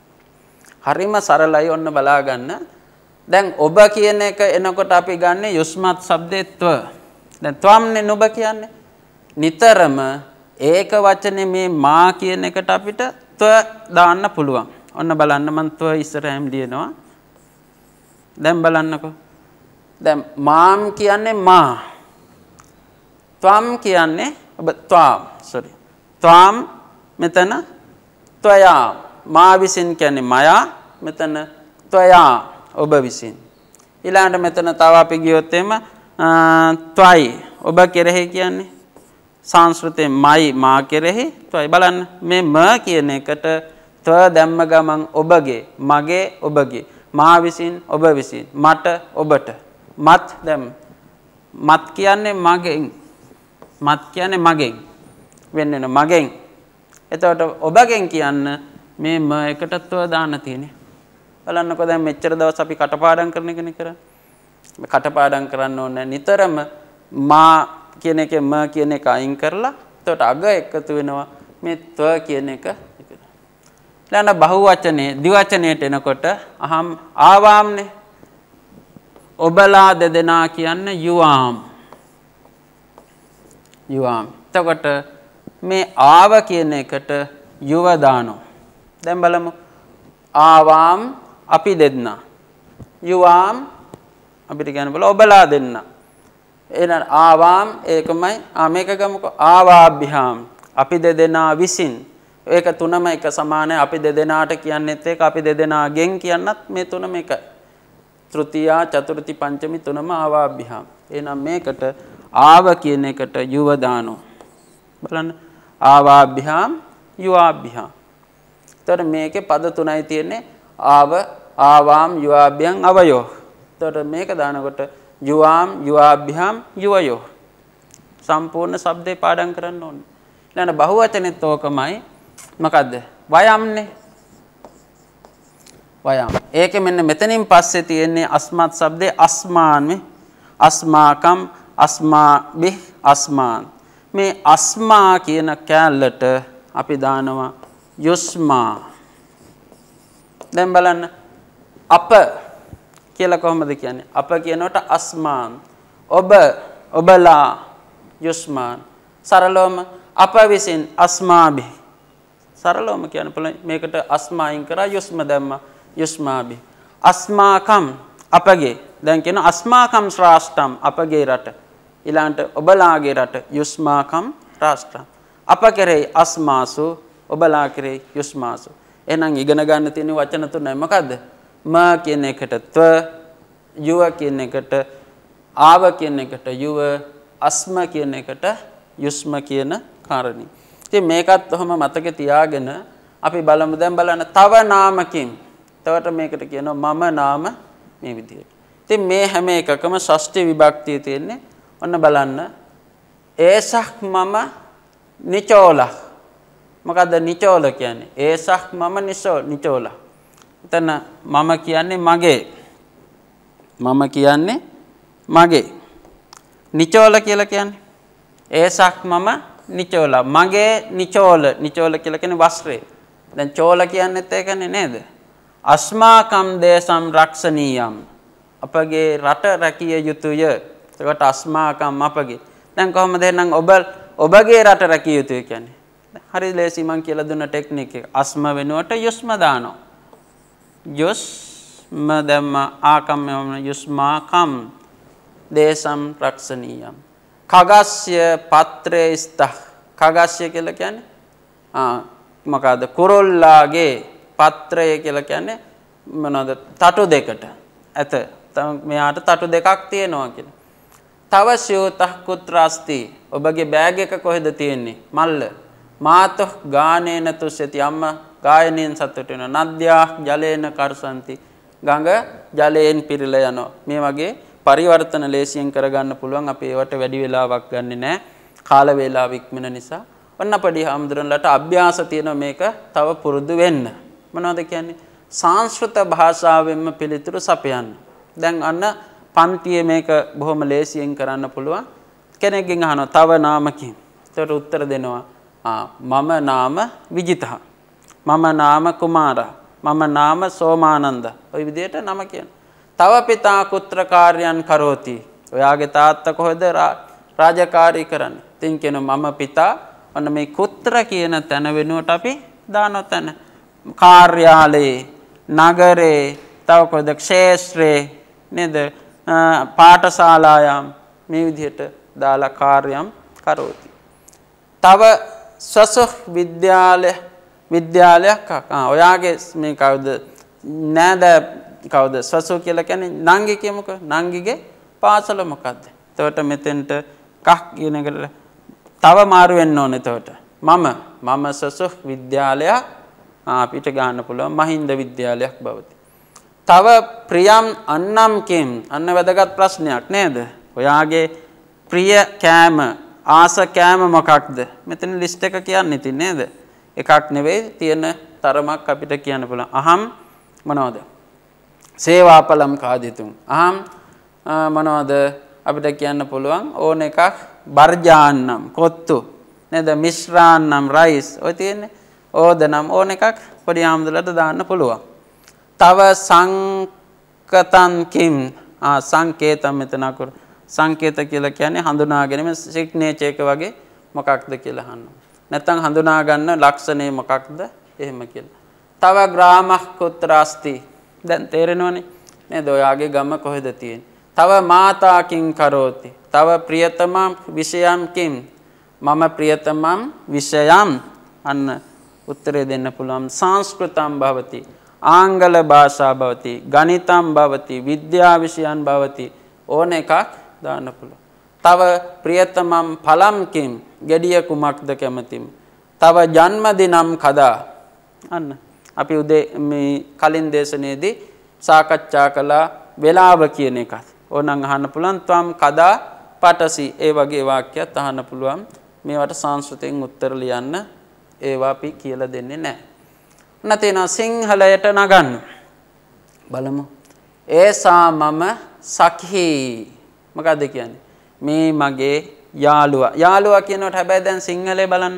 හරිම සරලයි ඔන්න බලාගන්න. දැන් ඔබ කියන එක එනකොට අපි ගන්න යුස්මත් શબ્දෙත්ව. දැන් ත්වම්නේ නොබ කියන්නේ. නිතරම ඒක වචනේ මේ මා කියන එකට අපිට ත්ව දාන්න පුළුවන්. ඔන්න බලන්න මං ත්ව ඉස්සරහම ලියනවා. දැම් බලන්නකෝ. දැ මාම් කියන්නේ මා තම් කියන්නේ ඔබ ත්වාම් සොරි ත්වාම් මෙතන ත්වයා මා විසින් කියන්නේ මයා මෙතන ත්වයා ඔබ විසින් ඊළඟට මෙතන තව අපි ගියොත් එම ත්වයි ඔබ කෙරෙහි කියන්නේ සංස්කෘතයෙන් මයි මා කෙරෙහි ත්වයි බලන්න මේ ම කියන එකට ත්ව දැම්ම ගමන් ඔබගේ මගේ ඔබගේ මා විසින් ඔබ විසින් මට ඔබට මත් දැම් මත් කියන්නේ මගෙන් මත් කියන්නේ මගෙන් වෙන්න වෙන මගෙන් එතකොට ඔබගෙන් කියන්න මේ ම එකටත්ව දාන්න තියෙන්නේ බලන්නකෝ දැන් මෙච්චර දවස් අපි කටපාඩම් කරන එකනේ කරන්නේ කටපාඩම් කරන්න ඕනේ නිතරම මා කියන එකේ ම කියන එක අයින් කරලා එතකොට අග එකතු වෙනවා මේ ත්ව කියන එක ඊළඟ බහුවචනේ දිවචනයට එනකොට අහම් ආවාම්නේ ඔබලා දෙදෙනා කියන්න යුවාම් යුවාම් එතකොට මේ ආව කියන එකට යුව දානෝ දැන් බලමු ආවාම් අපි දෙන්නා යුවාම් අපිට කියන්න බල ඔබලා දෙන්න එහෙනම් ආවාම් ඒකමයි ආ මේක ගමුකෝ ආවාභ්‍යාම් අපි දෙදෙනා විසින් ඒක තුනම එක සමානයි අපි දෙදෙනාට කියන්නෙත් ඒක අපි දෙදෙනාගෙන් කියන්නත් මේ තුනම එකයි. තෘතියා චතුර්ථි පංචමි තුනම ආවාභ්‍යහම්. එහෙනම් මේකට ආව කියන එකට යුව දානෝ. බලන්න ආවාභ්‍යහම් යුවාභ්‍යහම්. එතකොට මේකේ පද තුනයි තියෙන්නේ ආව ආවාම් යුවාභ්‍යං අවයෝ. එතකොට මේක දානකොට යුවාම් යුවාභ්‍යහම් යුවයෝ. සම්පූර්ණ શબ્දේ පාඩම් කරන්න ඕනේ. ඊළඟ බහුවචනෙත් ඕකමයි මොකද්ද? වයම්නේ. වයම්. ඒකේ මෙන්න මෙතනින් පස්සේ තියෙන්නේ අස්මත් શબ્දේ අස්මාන් අස්මාකම් අස්මා බිහ අස්මාන්. මේ අස්මා කියන කැලලට අපි දානවා යුස්මා. දැන් බලන්න අප කියලා කොහොමද කියන්නේ? අප කියනකොට අස්මාන්. ඔබ ඔබලා යුස්මාන්. සරලවම අප විසින් අස්මාබි සරලවම කියන්න පුළුවන් මේකට අස්මා අයින් කරා යොස්ම දැම්මා යොස්මාබි අස්මාකම් අපගේ දැන් කියන අස්මාකම් ශ්‍රාෂ්ටම් අපගේ රට ඊළඟට ඔබලාගේ රට යොස්මාකම් රාෂ්ටම් අප කෙරෙහි අස්මාසු ඔබලා කෙරෙහි යොස්මාසු එහෙනම් ඉගෙන ගන්න තියෙන වචන තුනයි මොකද්ද ම කියන එකට ත්ව යුව කියන එකට ආව කියන එකට යුව අස්ම කියන එකට යුස්ම කියන කාරණේ ඉතින් මේකත් ඔහම මතක තියාගෙන අපි බලමු දැන් බලන්න තව නාමකින් තවට මේකට කියනවා මම නාම මේ විදිහට. ඉතින් මේ හැම එකකම ෂෂ්ටි විභක්තිය තියෙන්නේ. ඔන්න බලන්න. ඒසක් මම නිචෝල. මොකද්ද නිචෝල කියන්නේ? ඒසක් මම නිසෝ නිචෝල. එතන මම කියන්නේ මගේ. මම කියන්නේ මගේ. නිචෝල කියලා කියන්නේ ඒසක් මම නිචෝල මගේ නිචෝල නිචෝල කියලා කියන්නේ වස්ත්‍රේ. දැන් චෝල කියන්නේත් ඒකනේ නේද? අස්මාකම් දේශම් රක්ෂණීයම් අපගේ රට රැකිය යුතුය. ඒකට අස්මාකම් අපගේ. දැන් කොහොමද එහෙනම් ඔබ ඔබගේ රට රැකිය යුතුය කියන්නේ? හරි ලේසි මං කියලා දුන්න ටෙක්නික් එක. අස්ම වෙනුවට යුස්ම දානවා. යුස්ම දැම්ම ආකම්ම යුස්මාකම් දේශම් රක්ෂණීයම් කගස්ය පත්‍රය ස්ථ කගස්ය කියලා කියන්නේ ආ මොකද්ද කුරුල්ලාගේ පත්‍රය කියලා කියන්නේ මොනවද තටු දෙකට ඇත මෙයාට තටු දෙකක් තියෙනවා කියලා. තව සියුතහ කුත්‍රාස්ති ඔබගේ බෑග් එක කොහෙද තියෙන්නේ? මල්ල. මාතෝ ගානේන තුසති අම්ම ගායනෙන් සතුට වෙන නද්‍යා ජලේන කරසන්ති ගඟ ජලයෙන් පිරලා යනවා. මේ වගේ පරිවර්තන ලේසියෙන් කරගන්න පුළුවන් අපි ඒවට වැඩි වෙලාවක් ගන්නෙ නෑ කාල වේලාව ඉක්මන නිසා ඔන්න අපඩි හාමුදුරන්ලට අභ්‍යාස තියෙන මේක තව පුරුදු වෙන්න මොනවද කියන්නේ සංස්කෘත භාෂාවෙන්ම පිළිතුරු සපයන්න දැන් අන්න පන්තියේ මේක බොහොම ලේසියෙන් කරන්න පුළුවන් කෙනෙක්ගෙන් අහනවා තව නාමකින් එතකොට උත්තර දෙනවා මම නාම විජිතහ මම නාම කුමාරා මම නාම සෝමානන්ද ඔය විදිහට නම කියනවා තව පිතා කුත්‍ර කාර්යයන් කරෝති. ඔයාගේ තාත්තා කොහෙද රාජකාරී කරන්නේ? ඉතින් කියන මම පිතා ඔන්න මේ කුත්‍ර කියන තැන වෙනුවට අපි දාන තැන කාර්යාලයේ නගරේ තව කොහෙද ක්ෂේත්‍රේ නේද පාඨශාලායම් මේ විදිහට දාලා කාර්යම් කරෝති. තව සසුහ විද්‍යාලය විද්‍යාලයක් ඔයාගේ මේ කවුද නෑද කවුද සසෝ කියලා කියන්නේ නංගි කියමුක නංගිගේ පාසල මොකද්ද? එතකොට මෙතෙන්ට කහ කියන එකට තව මාරු වෙන්න ඕනේ එතකොට. මම මම සසෝ විද්‍යාලය අපිට ගන්න පුළුවන් මහින්ද විද්‍යාලයක් බවති. තව ප්‍රියම් අන්නම් කේම් අන්න වැදගත් ප්‍රශ්නයක් නේද? ඔයාගේ ප්‍රිය කෑම ආස කෑම මොකක්ද? මෙතන ලිස්ට් එක කියන්න ඉතින් නේද? එකක් නෙවෙයි තියෙන තරමක් අපිට කියන්න පුළුවන්. අහම් මොනවද? සේවාපලම් කාදිතුන්. අහම් මොනවද අපිට කියන්න පුළුවන් ඕන එකක් බර්ජාන්නම් කොත්තු නේද මිශ්‍රාන්නම් රයිස් ඔය තියෙන්නේ ඕද නම් ඕන එකක් පොඩි ආම්දලට දාන්න පුළුවන්. තව සංකතන් කිම් ආ සංකේතම් මෙතන අකුර සංකේත කියලා කියන්නේ හඳුනාගැනීම සිග්නේචර් එක වගේ මොකක්ද කියලා අහනවා. නැත්නම් හඳුනා ගන්න ලක්ෂණේ මොකක්ද එහෙම කියලා. තව ග්‍රාමහ කුත්‍රාස්ති දැන් තේරෙනවනේ නේද ඔයාගේ ගම කොහෙද තියෙන්නේ තව මාතාකින් කරෝති තව ප්‍රියතමම් විෂයම් කිම් මම ප්‍රියතමම් විෂයම් අන්න උත්තරේ දෙන්න පුළුවන් සංස්කෘතම් භවති ආංගල භාෂා භවති ගණිතම් භවති විද්‍යා විෂයන් භවති ඕන එකක් දාන්න පුළුවන් තව ප්‍රියතමම් ඵලම් කිම් gediya kumakda කැමතිම තව ජන්මදිනම් කදා අන්න අපි උදේ මේ කලින් දේශනයේදී සාකච්ඡා කළා වේලාව කියන එකත්. ඕනම් අහන්න පුළුවන් ත්වම් කදා පටසි ඒ වගේ වාක්‍යයක් අහන්න පුළුවන්. මේවට සංස්කෘතෙන් උත්තර ලියන්න ඒවා අපි කියලා දෙන්නේ නැහැ. නැතිනම් සිංහලයට නගන්න. බලමු. ඒසා මම සඛි මොකද්ද කියන්නේ? මේ මගේ යාළුවා. යාළුවා කියනකොට හැබැයි දැන් සිංහලේ බලන්න.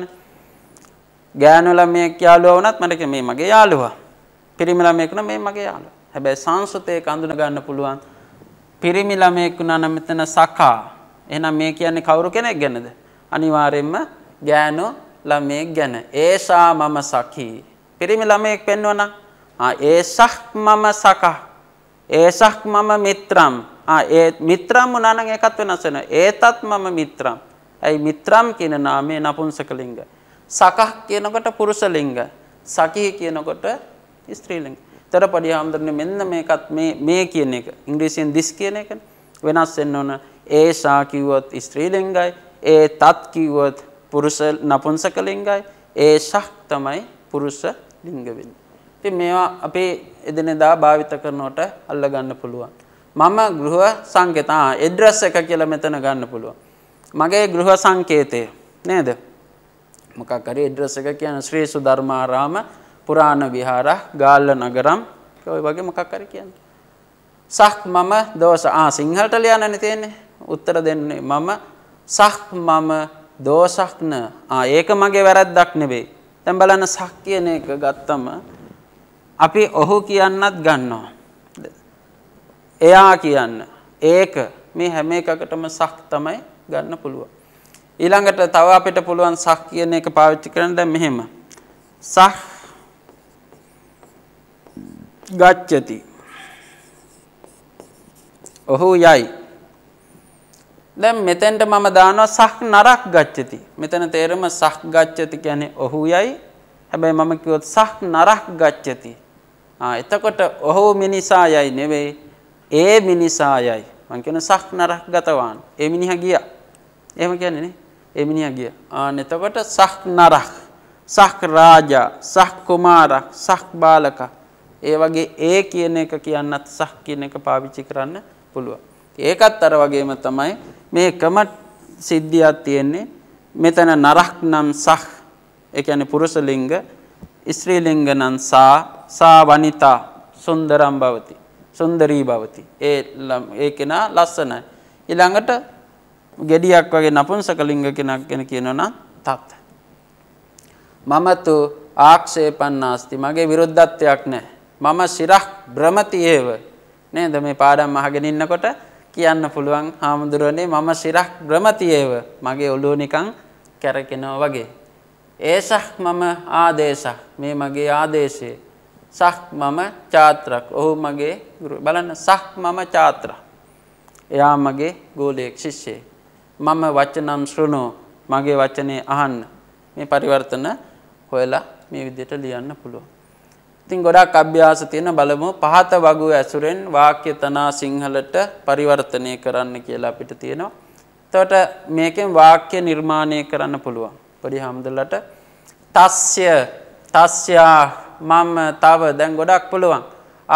ගෑනු ළමයෙක් යාළුවා වුණත් මට මේ මගේ යාළුවා. පිරිමි ළමයෙක් නම් මේ මගේ යාළුවා. හැබැයි සංස්කෘතයක අඳුන ගන්න පුළුවන්. පිරිමි ළමයෙක් වුණා නම් මෙතන සකා. එහෙනම් මේ කියන්නේ කවුරු කෙනෙක් ගැනද? අනිවාර්යයෙන්ම ගෑනු ළමයෙක් ගැන. ඒසා මම සකී. පිරිමි ළමයෙක් පෙන්වනා. ආ ඒසක් මම සකා. ඒසක් මම මිත්‍රම්. ආ ඒ මිත්‍රම් වුණා නම් ඒකත් වෙනස් වෙනවා. ඒතත් මම මිත්‍රම්. ඇයි මිත්‍රම් කියන නාමය නපුංසක ලිංගය. සකහ කියනකොට පුරුෂ ලිංග සකී කියනකොට ස්ත්‍රී ලිංග. ඊට පරිහාම්දරනේ මෙන්න මේකත් මේ මේ කියන එක ඉංග්‍රීසියෙන් this කියන එක වෙනස් වෙන්න ඕන. ඒෂා කිව්වොත් ස්ත්‍රී ලිංගයි, ඒ තත් කිව්වොත් පුරුෂ නපුංසක ලිංගයි, ඒෂක් තමයි පුරුෂ ලිංග වෙන්නේ. ඉතින් මේවා අපේ එදිනෙදා භාවිත කරනකොට අල්ල ගන්න පුළුවන්. මම ගෘහ සංකේත ආ ඇඩ්‍රස් එක කියලා මෙතන ගන්න පුළුවන්. මගේ ගෘහ සංකේතය නේද? මොකක් හරි ඇඩ්‍රස් එක කියන ශ්‍රී සුධර්මාරාම පුරාණ විහාරා ගාල්ල නගරම් ඔය වගේ මොකක් හරි කියන්නේ. සක් මම දෝස ආ සිංහලට ලියන්නනේ තියෙන්නේ. උත්තර දෙන්නේ මම සක් මම දෝසක්න ආ ඒක මගේ වැරද්දක් නෙවෙයි. දැන් බලන්න සක් කියන එක ගත්තම අපි ඔහු කියන්නත් ගන්නවා. එයා කියන්න. ඒක මේ හැම එකකටම සක් තමයි ගන්න පුළුවන්. ඊළඟට තව අපිට පුළුවන් සහ කියන එක පාවිච්චි කරන්න දැන් මෙහෙම. සහ ගච්ඡති. ඔහු යයි. දැන් මෙතෙන්ට මම දානවා සහ නරක් ගච්ඡති. මෙතන තේරම සහ ගච්ඡති කියන්නේ ඔහු යයි. හැබැයි මම කිව්වොත් සහ නරක් ගච්ඡති. ආ එතකොට ඔහු මිනිසා යයි නෙවෙයි ඒ මිනිසා යයි. මං කියන සහ නරක් ගතවාන්. ඒ මිනිහා ගියා. එහෙම කියන්නේ නේ. ඒ මිනිහා ගිය. ආන් එතකොට සහ් නරහ, සහ් රාජා, සහ් කුමාරා, සහ් බාලක. ඒ වගේ ඒ කියන එක කියන්නත් සහ් කියන එක පාවිච්චි කරන්න පුළුවන්. ඒකත් අර වගේම තමයි මේකම සිද්ධියක් තියෙන්නේ. මෙතන නරක් නම් සහ් ඒ කියන්නේ පුරුෂ ලිංග, ස්ත්‍රී ලිංග නම් සා, සා වනිතා, සුන්දරම් භවති. සුන්දරී භවති. ඒ ඒ කෙනා ලස්සනයි. ඊළඟට gediyak wage napunsakalinga කෙනෙක් ගැන කියනවා නම් තත්. මම තු ආක්ෂේපන්නාස්ති මගේ විරුද්ධත්වයක් නැහැ. මම සිරහ භ්‍රමති ඒව. නේද මේ පාඩම් අහගෙන ඉන්නකොට කියන්න පුළුවන් හාමුදුරනේ මම සිරහ භ්‍රමති ඒව. මගේ ඔළුව නිකන් කැරකෙනවා වගේ. ඒසක් මම ආදේශක්. මේ මගේ ආදේශය. සක් මම චාත්‍රක්. ඔහු මගේ ගුරු. බලන්න සක් මම චාත්‍රා. එයා මගේ ගෝලයේ ශිෂ්‍යයෙක්. මම වචනම් ශ්‍රණු මගේ වචනේ අහන්න මේ පරිවර්තන හොයලා මේ විදිහට ලියන්න පුළුවන්. ඉතින් ගොඩාක් අභ්‍යාස තියෙන බලමු පහත වගු ඇසුරෙන් වාක්‍ය තනා සිංහලට පරිවර්තනය කරන්න කියලා අපිට තියෙනවා. එතකොට මේකෙන් වාක්‍ය නිර්මාණය කරන්න පුළුවන්. පොඩි හැමදෙලට තස්ය තස්යා මම තව දැන් ගොඩක් පුළුවන්.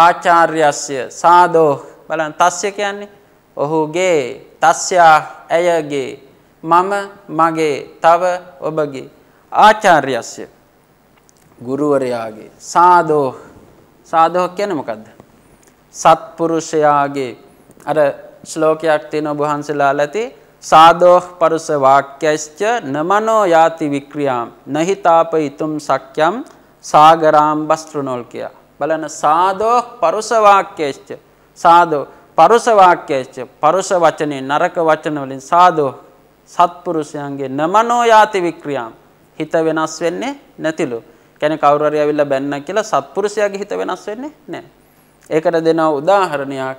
ආචාර්යස්ය සාදෝ බලන්න තස්ය කියන්නේ ඔහුගේ තස්යා ඇයගේ මම මගේ තව ඔබගේ ආචාර්යස්ය ගුරුවරයාගේ සාදෝ සාදෝ කියන්නේ මොකද්ද සත්පුරුෂයාගේ අර ශ්ලෝකයක් තියෙන ඔබ වහන්සේලාලා ඇති සාදෝහ පරුස වාක්‍යස්ච නමනෝ යාති වික්‍රියාම් නහිතාපිතුම් සක්‍යම් සාගරාම් බස්ත්‍රනෝල් කියා බලන සාදෝහ පරුස වාක්‍යස්ච සාදෝ පරුස වාක්‍යච්ච පරුස වචනේ නරක වචන වලින් සාදෝ සත්පුරුෂයන්ගේ නමනෝ යාති වික්‍රියාම් හිත වෙනස් වෙන්නේ නැතිලු. කියන්නේ කවුරු හරි ඇවිල්ලා බැන්න කියලා සත්පුරුෂයාගේ හිත වෙනස් වෙන්නේ නැහැ. ඒකට දෙන උදාහරණයක්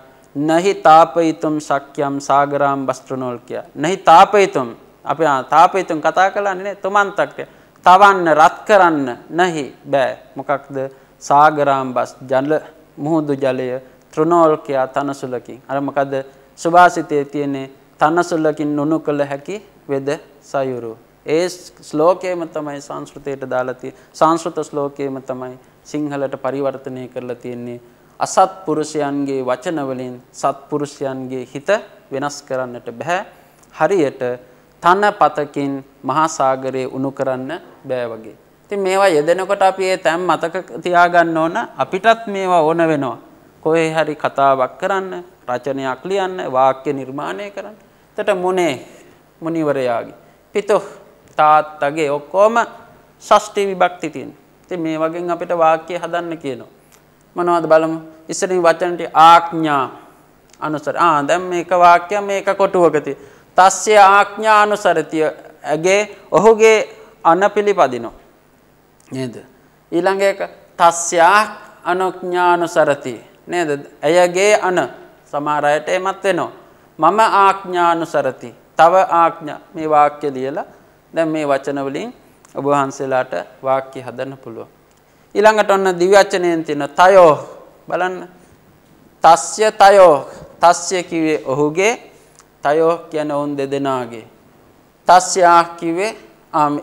නහි තාපයිතුම් ශක්්‍යම් සාගරාම් බස්ත්‍රනෝල් කිය. නහි තාපයිතුම් අපි තාපයිතුම් කතා කළන්නේ තුමන්තක්ය. තවන්න රත් කරන්න නැහි බෑ මොකක්ද සාගරාම් බස් ජල මුහුදු ජලය තෘණෝල්කයා තනසුලකින්. අර මොකද සුභාසිතයේ තියෙන්නේ තනසුලකින් නුනු කළ හැකි වෙද සයුරු. ඒ ශ්ලෝකයම තමයි සංස්කෘතයට දාලා තියෙන්නේ. සංස්කෘත ශ්ලෝකයම තමයි සිංහලට පරිවර්තනය කරලා තියෙන්නේ. අසත්පුරුෂයන්ගේ වචන වලින් සත්පුරුෂයන්ගේ හිත වෙනස් කරන්නට බෑ. හරියට තන පතකින් මහා සාගරයේ උණු කරන්න බෑ වගේ. ඉතින් මේවා යෙදෙනකොට අපි ඒ තැන් මතක තියාගන්න ඕන අපිටත් මේවා ඕන වෙනවා. කොහේ හරි කතාවක් කරන්න, රචනයක් ලියන්න, වාක්‍ය නිර්මාණය කරන්න. එතට මොනේ මුනිවරයාගේ පිතෝ තාත්තගේ ඔක්කොම ෂෂ්ටි විභක්ති තියෙනවා. ඉතින් මේ වගේ අපිට වාක්‍ය හදන්න කියනවා. මොනවද බලමු? ඉස්සරින් වචනටි ආඥා අනුසර. ආ දැන් මේක වාක්‍ය මේක කොටුවක තියෙන. තස්ය ආඥා අනුසරතිය. ඇගේ ඔහුගේ අනපිලිපදිනෝ. නේද? ඊළඟ එක තස්යා අනුඥානුසරති. නේද? ඇයගේ අන සමහර අයට එමත් වෙනවා. මම ආඥානුසරති. තව ආඥා මේ වාක්‍ය ලියලා දැන් මේ වචන වලින් ඔබ වහන්සේලාට වාක්‍ය හදන්න පුළුවන්. ඊළඟට ඔන්න දිව්‍යචනයෙන් තියෙන තයෝ බලන්න. තස්ය තයෝ තස්ය කිව්වේ ඔහුගේ තයෝ කියන්නේ ඔවුන් දෙදෙනාගේ. තස්යා කිව්වේ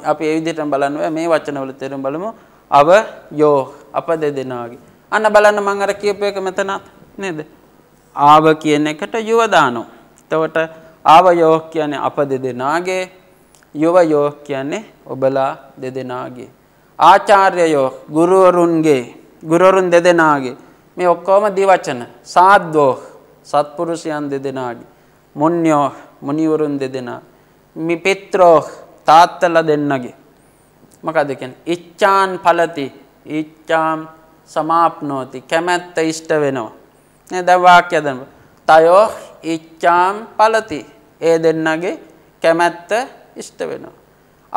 අපි ඒ විදිහටම බලන්න මේ වචනවල තේරුම් බලමු. අව යෝ අප දෙදෙනාගේ. අන්න බලන්න මං අර කියපු එක මෙතනත් නේද? ආව කියන එකට යුව දානවා. එතකොට ආවයෝ කියන්නේ අප දෙදෙනාගේ යුවයෝ කියන්නේ ඔබලා දෙදෙනාගේ ආචාර්යයෝ ගුරුවරුන්ගේ ගුරුවරුන් දෙදෙනාගේ මේ ඔක්කොම දිවචන සාද්දෝ සත්පුරුෂයන් දෙදෙනාගේ මුඤ්ඤෝ මුනිවරුන් දෙදෙනා මිපිත්‍රෝ තාත්තලා දෙන්නගේ මොකද කියන්නේ ඉච්ඡාන් ඵලති ඉච්ඡාම් සමාප්නෝති කැමැත්ත ඉෂ්ට වෙනවා. නේ දැන් වාක්‍ය දෙන්න. තයෝ ඉච්ඡාම් පලති. ඒ දෙන්නගේ කැමැත්ත ඉෂ්ට වෙනවා.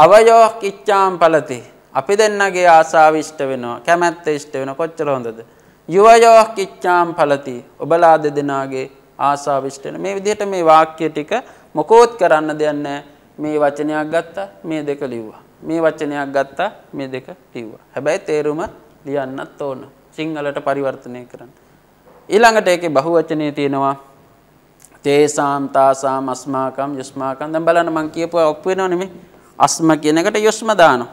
අවයෝ ඉච්ඡාම් පලති. අපි දෙන්නගේ ආසාව ඉෂ්ට වෙනවා. කැමැත්ත ඉෂ්ට වෙනවා. කොච්චර හොඳද? යුවයෝ ඉච්ඡාම් පලති. ඔබලා දෙදෙනාගේ ආසාව ඉෂ්ට වෙන. මේ විදිහට මේ වාක්‍ය ටික මොකෝත් කරන්න දෙයක් මේ වචනයක් ගත්තා මේ දෙක ලිව්වා. මේ වචනයක් ගත්තා මේ දෙක ලිව්වා. හැබැයි තේරුම ලියන්නත් ඕන සිංහලට පරිවර්තනය කරන්න. ඊළඟට ඒකේ බහුවචනය තියෙනවා තේසාම් තාසාම් අස්මාකම් යුස්මාකම් දැන් බලන්න මම කියපුවා ඔප්පු වෙනව නෙමෙයි අස්ම කියන එකට යුස්ම දානවා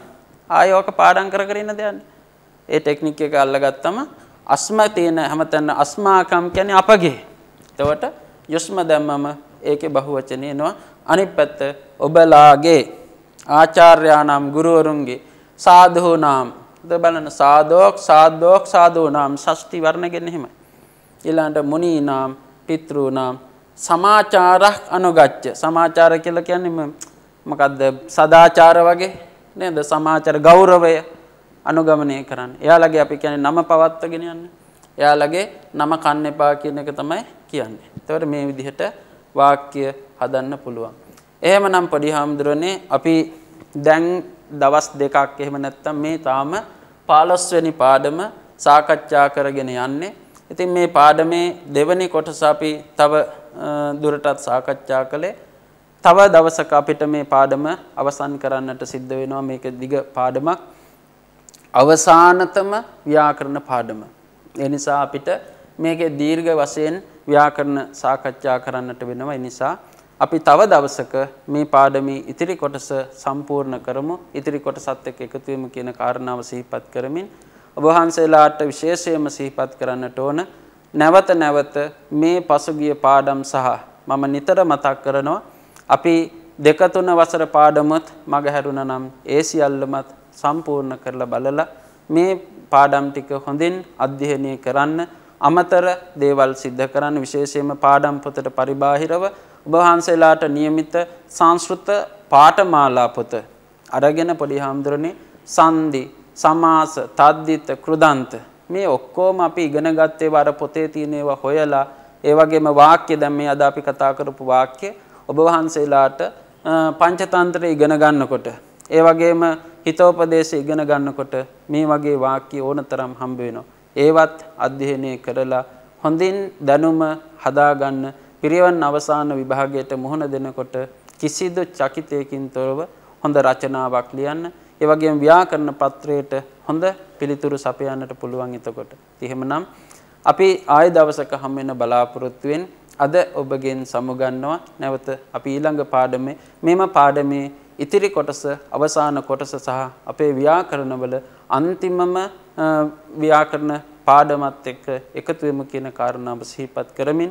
ආයෝක පාඩම් කර කර ඉන්න දෙයක් ඒ ටෙක්නික් එක අල්ලගත්තම අස්ම තියෙන හැමතැන අස්මාකම් කියන්නේ අපගේ එතකොට යුස්ම දැම්මම ඒකේ බහුවචනේ එනවා අනිත් පැත්ත ඔබලාගේ ආචාර්යානම් ගුරුවරුන්ගේ සාධූනම් ද බලන සාදෝක් සාදෝක් සාදෝ නම් ෂෂ්ටි වර්ණගෙන එහෙමයි. ඊළඟට මුනී නම් පිතෘ නම් සමාචාරක් අනුගච්ඡ සමාචාර කියලා කියන්නේ මොකද්ද සදාචාර වගේ නේද සමාචාර ගෞරවය අනුගමනය කරන්න. එයාලගේ අපි කියන්නේ නම පවත්වගෙන යන්න. එයාලගේ නම කන්න එපා කියන එක තමයි කියන්නේ. එතකොට මේ විදිහට වාක්‍ය හදන්න පුළුවන්. එහෙමනම් පොඩි හාමුදුරනේ අපි දැන් දවස් දෙකක් එහෙම නැත්තම් මේ තාම 15වෙනි පාඩම සාකච්ඡා කරගෙන යන්නේ. ඉතින් මේ පාඩමේ දෙවෙනි කොටස අපි තව දුරටත් සාකච්ඡා කළේ. තව දවසක අපිට මේ පාඩම අවසන් කරන්නට සිද්ධ වෙනවා මේක දිග පාඩමක්. අවසානතම ව්‍යාකරණ පාඩම. ඒ නිසා අපිට මේකේ දීර්ඝ වශයෙන් ව්‍යාකරණ සාකච්ඡා කරන්නට වෙනවා. ඒ නිසා අපි තව දවසක මේ පාඩමේ ඉතිරි කොටස සම්පූර්ණ කරමු. ඉතිරි කොටසත් එක්ක එකතු වීම කියන කාරණාව සිහිපත් කරමින් ඔබ වහන්සේලාට විශේෂයෙන්ම සිහිපත් කරන්නට ඕන නැවත නැවත මේ පසුගිය පාඩම් සහ මම නිතර මතක් කරනවා අපි දෙක තුන වසර පාඩමත් මගහැරුණ නම් ඒ සියල්ලමත් සම්පූර්ණ කරලා බලලා මේ පාඩම් ටික හොඳින් අධ්‍යයනය කරන්න අමතර දේවල් සිද්ධ කරන්න විශේෂයෙන්ම පාඩම් පොතට පරිබාහිරව ඔබ වහන්සේලාට નિયમિત සංස්කෘත පාඨමාලා පොත අරගෙන පොඩි හාමුදුරනේ සන්දි සමාස තද්දිත කෘදන්ත මේ ඔක්කොම අපි ඉගෙන ගත්තේ වර පොතේ තියෙන ඒවා හොයලා ඒ වගේම වාක්‍ය දැන් මේ අද අපි කතා කරපු වාක්‍ය ඔබ වහන්සේලාට පංචතන්ත්‍රය ඉගෙන ගන්නකොට ඒ වගේම හිතෝපදේශ ඉගෙන ගන්නකොට මේ වගේ වාක්‍ය ඕනතරම් හම්බ වෙනවා. ඒවත් අධ්‍යයනය කරලා හොඳින් දැනුම හදාගන්න පිරිවන් අවසාන විභාගයට මුහුණ දෙනකොට කිසිදු චකිතයකින් තොරව හොඳ රචනාවක් ලියන්න ඒ වගේම ව්‍යාකරණ පත්‍රයට හොඳ පිළිතුරු සපයන්නට පුළුවන් එතකොට. එහෙමනම් අපි ආය දවසක හම් වෙන බලාපොරොත්තු වෙන අද ඔබගෙන් සමුගන්නවා නැවත අපි ඊළඟ පාඩමේ මේම පාඩමේ ඉතිරි කොටස අවසාන කොටස සහ අපේ ව්‍යාකරණවල අන්තිමම ව්‍යාකරණ පාඩමත් එක්ක එකතු වෙමු කියන කාරණාව සිහිපත් කරමින්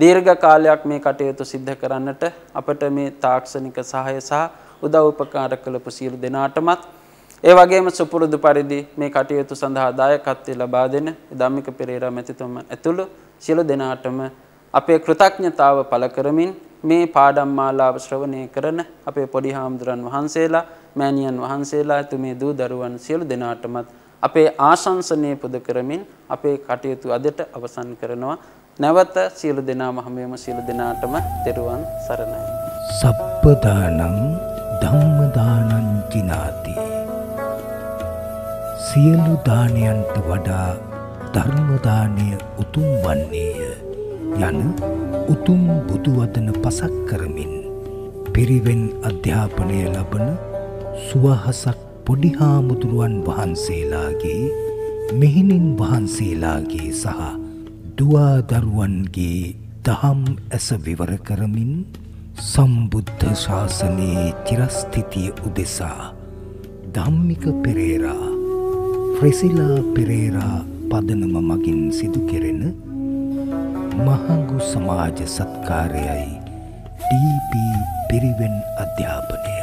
දීර්ඝ කාලයක් මේ කටයුතු සිද්ධ කරන්නට අපට මේ තාක්ෂණික සහාය සහ උදව් උපකාර කළපු සියලු දෙනාටමත් ඒ වගේම සුපුරුදු පරිදි මේ කටයුතු සඳහා දායකත්වය ලබා දෙන ධම්මික පෙරේරා මැතිතුම ඇතුළු සියලු දෙනාටම අපේ කෘතඥතාව පළ කරමින් මේ පාඩම් මාලාව ශ්‍රවණය කරන අපේ පොඩි හාමුදුරන් වහන්සේලා මෑණියන් වහන්සේලා එතුමේ දූ දරුවන් සියලු දෙනාටමත් අපේ ආශංසනය පුද කරමින් අපේ කටයුතු අදට අවසන් කරනවා නැවත සියලු දෙනාම හැමෝම සියලු දෙනාටම තෙරුවන් සරණයි. සබ්බදානං ධම්මදානං ජිනාති. සියලු දානයන්ට වඩා ධර්ම දාණය උතුම් වන්නේය යන උතුම් බුදු වදන පසක් කරමින් පිරිවෙන් අධ්‍යාපනය ලබන සුවහසක් පොඩි හාමුදුරුවන් වහන්සේලාගේ මෙහිණින් වහන්සේලාගේ සහ දුවාදරුවන්ගේ දහම් ඇස විවර කරමින් සම්බුද්ධ ශාසනයේ චිරස්ථිතිය උදෙසා ධම්මික පෙරේරා ෆ්‍රෙසිලා පෙරේරා පදනම මගින් සිදු කෙරෙන මහඟු සමාජ සත්කාරයයි ඩීපී පිරිවෙන් අධ්‍යාපනය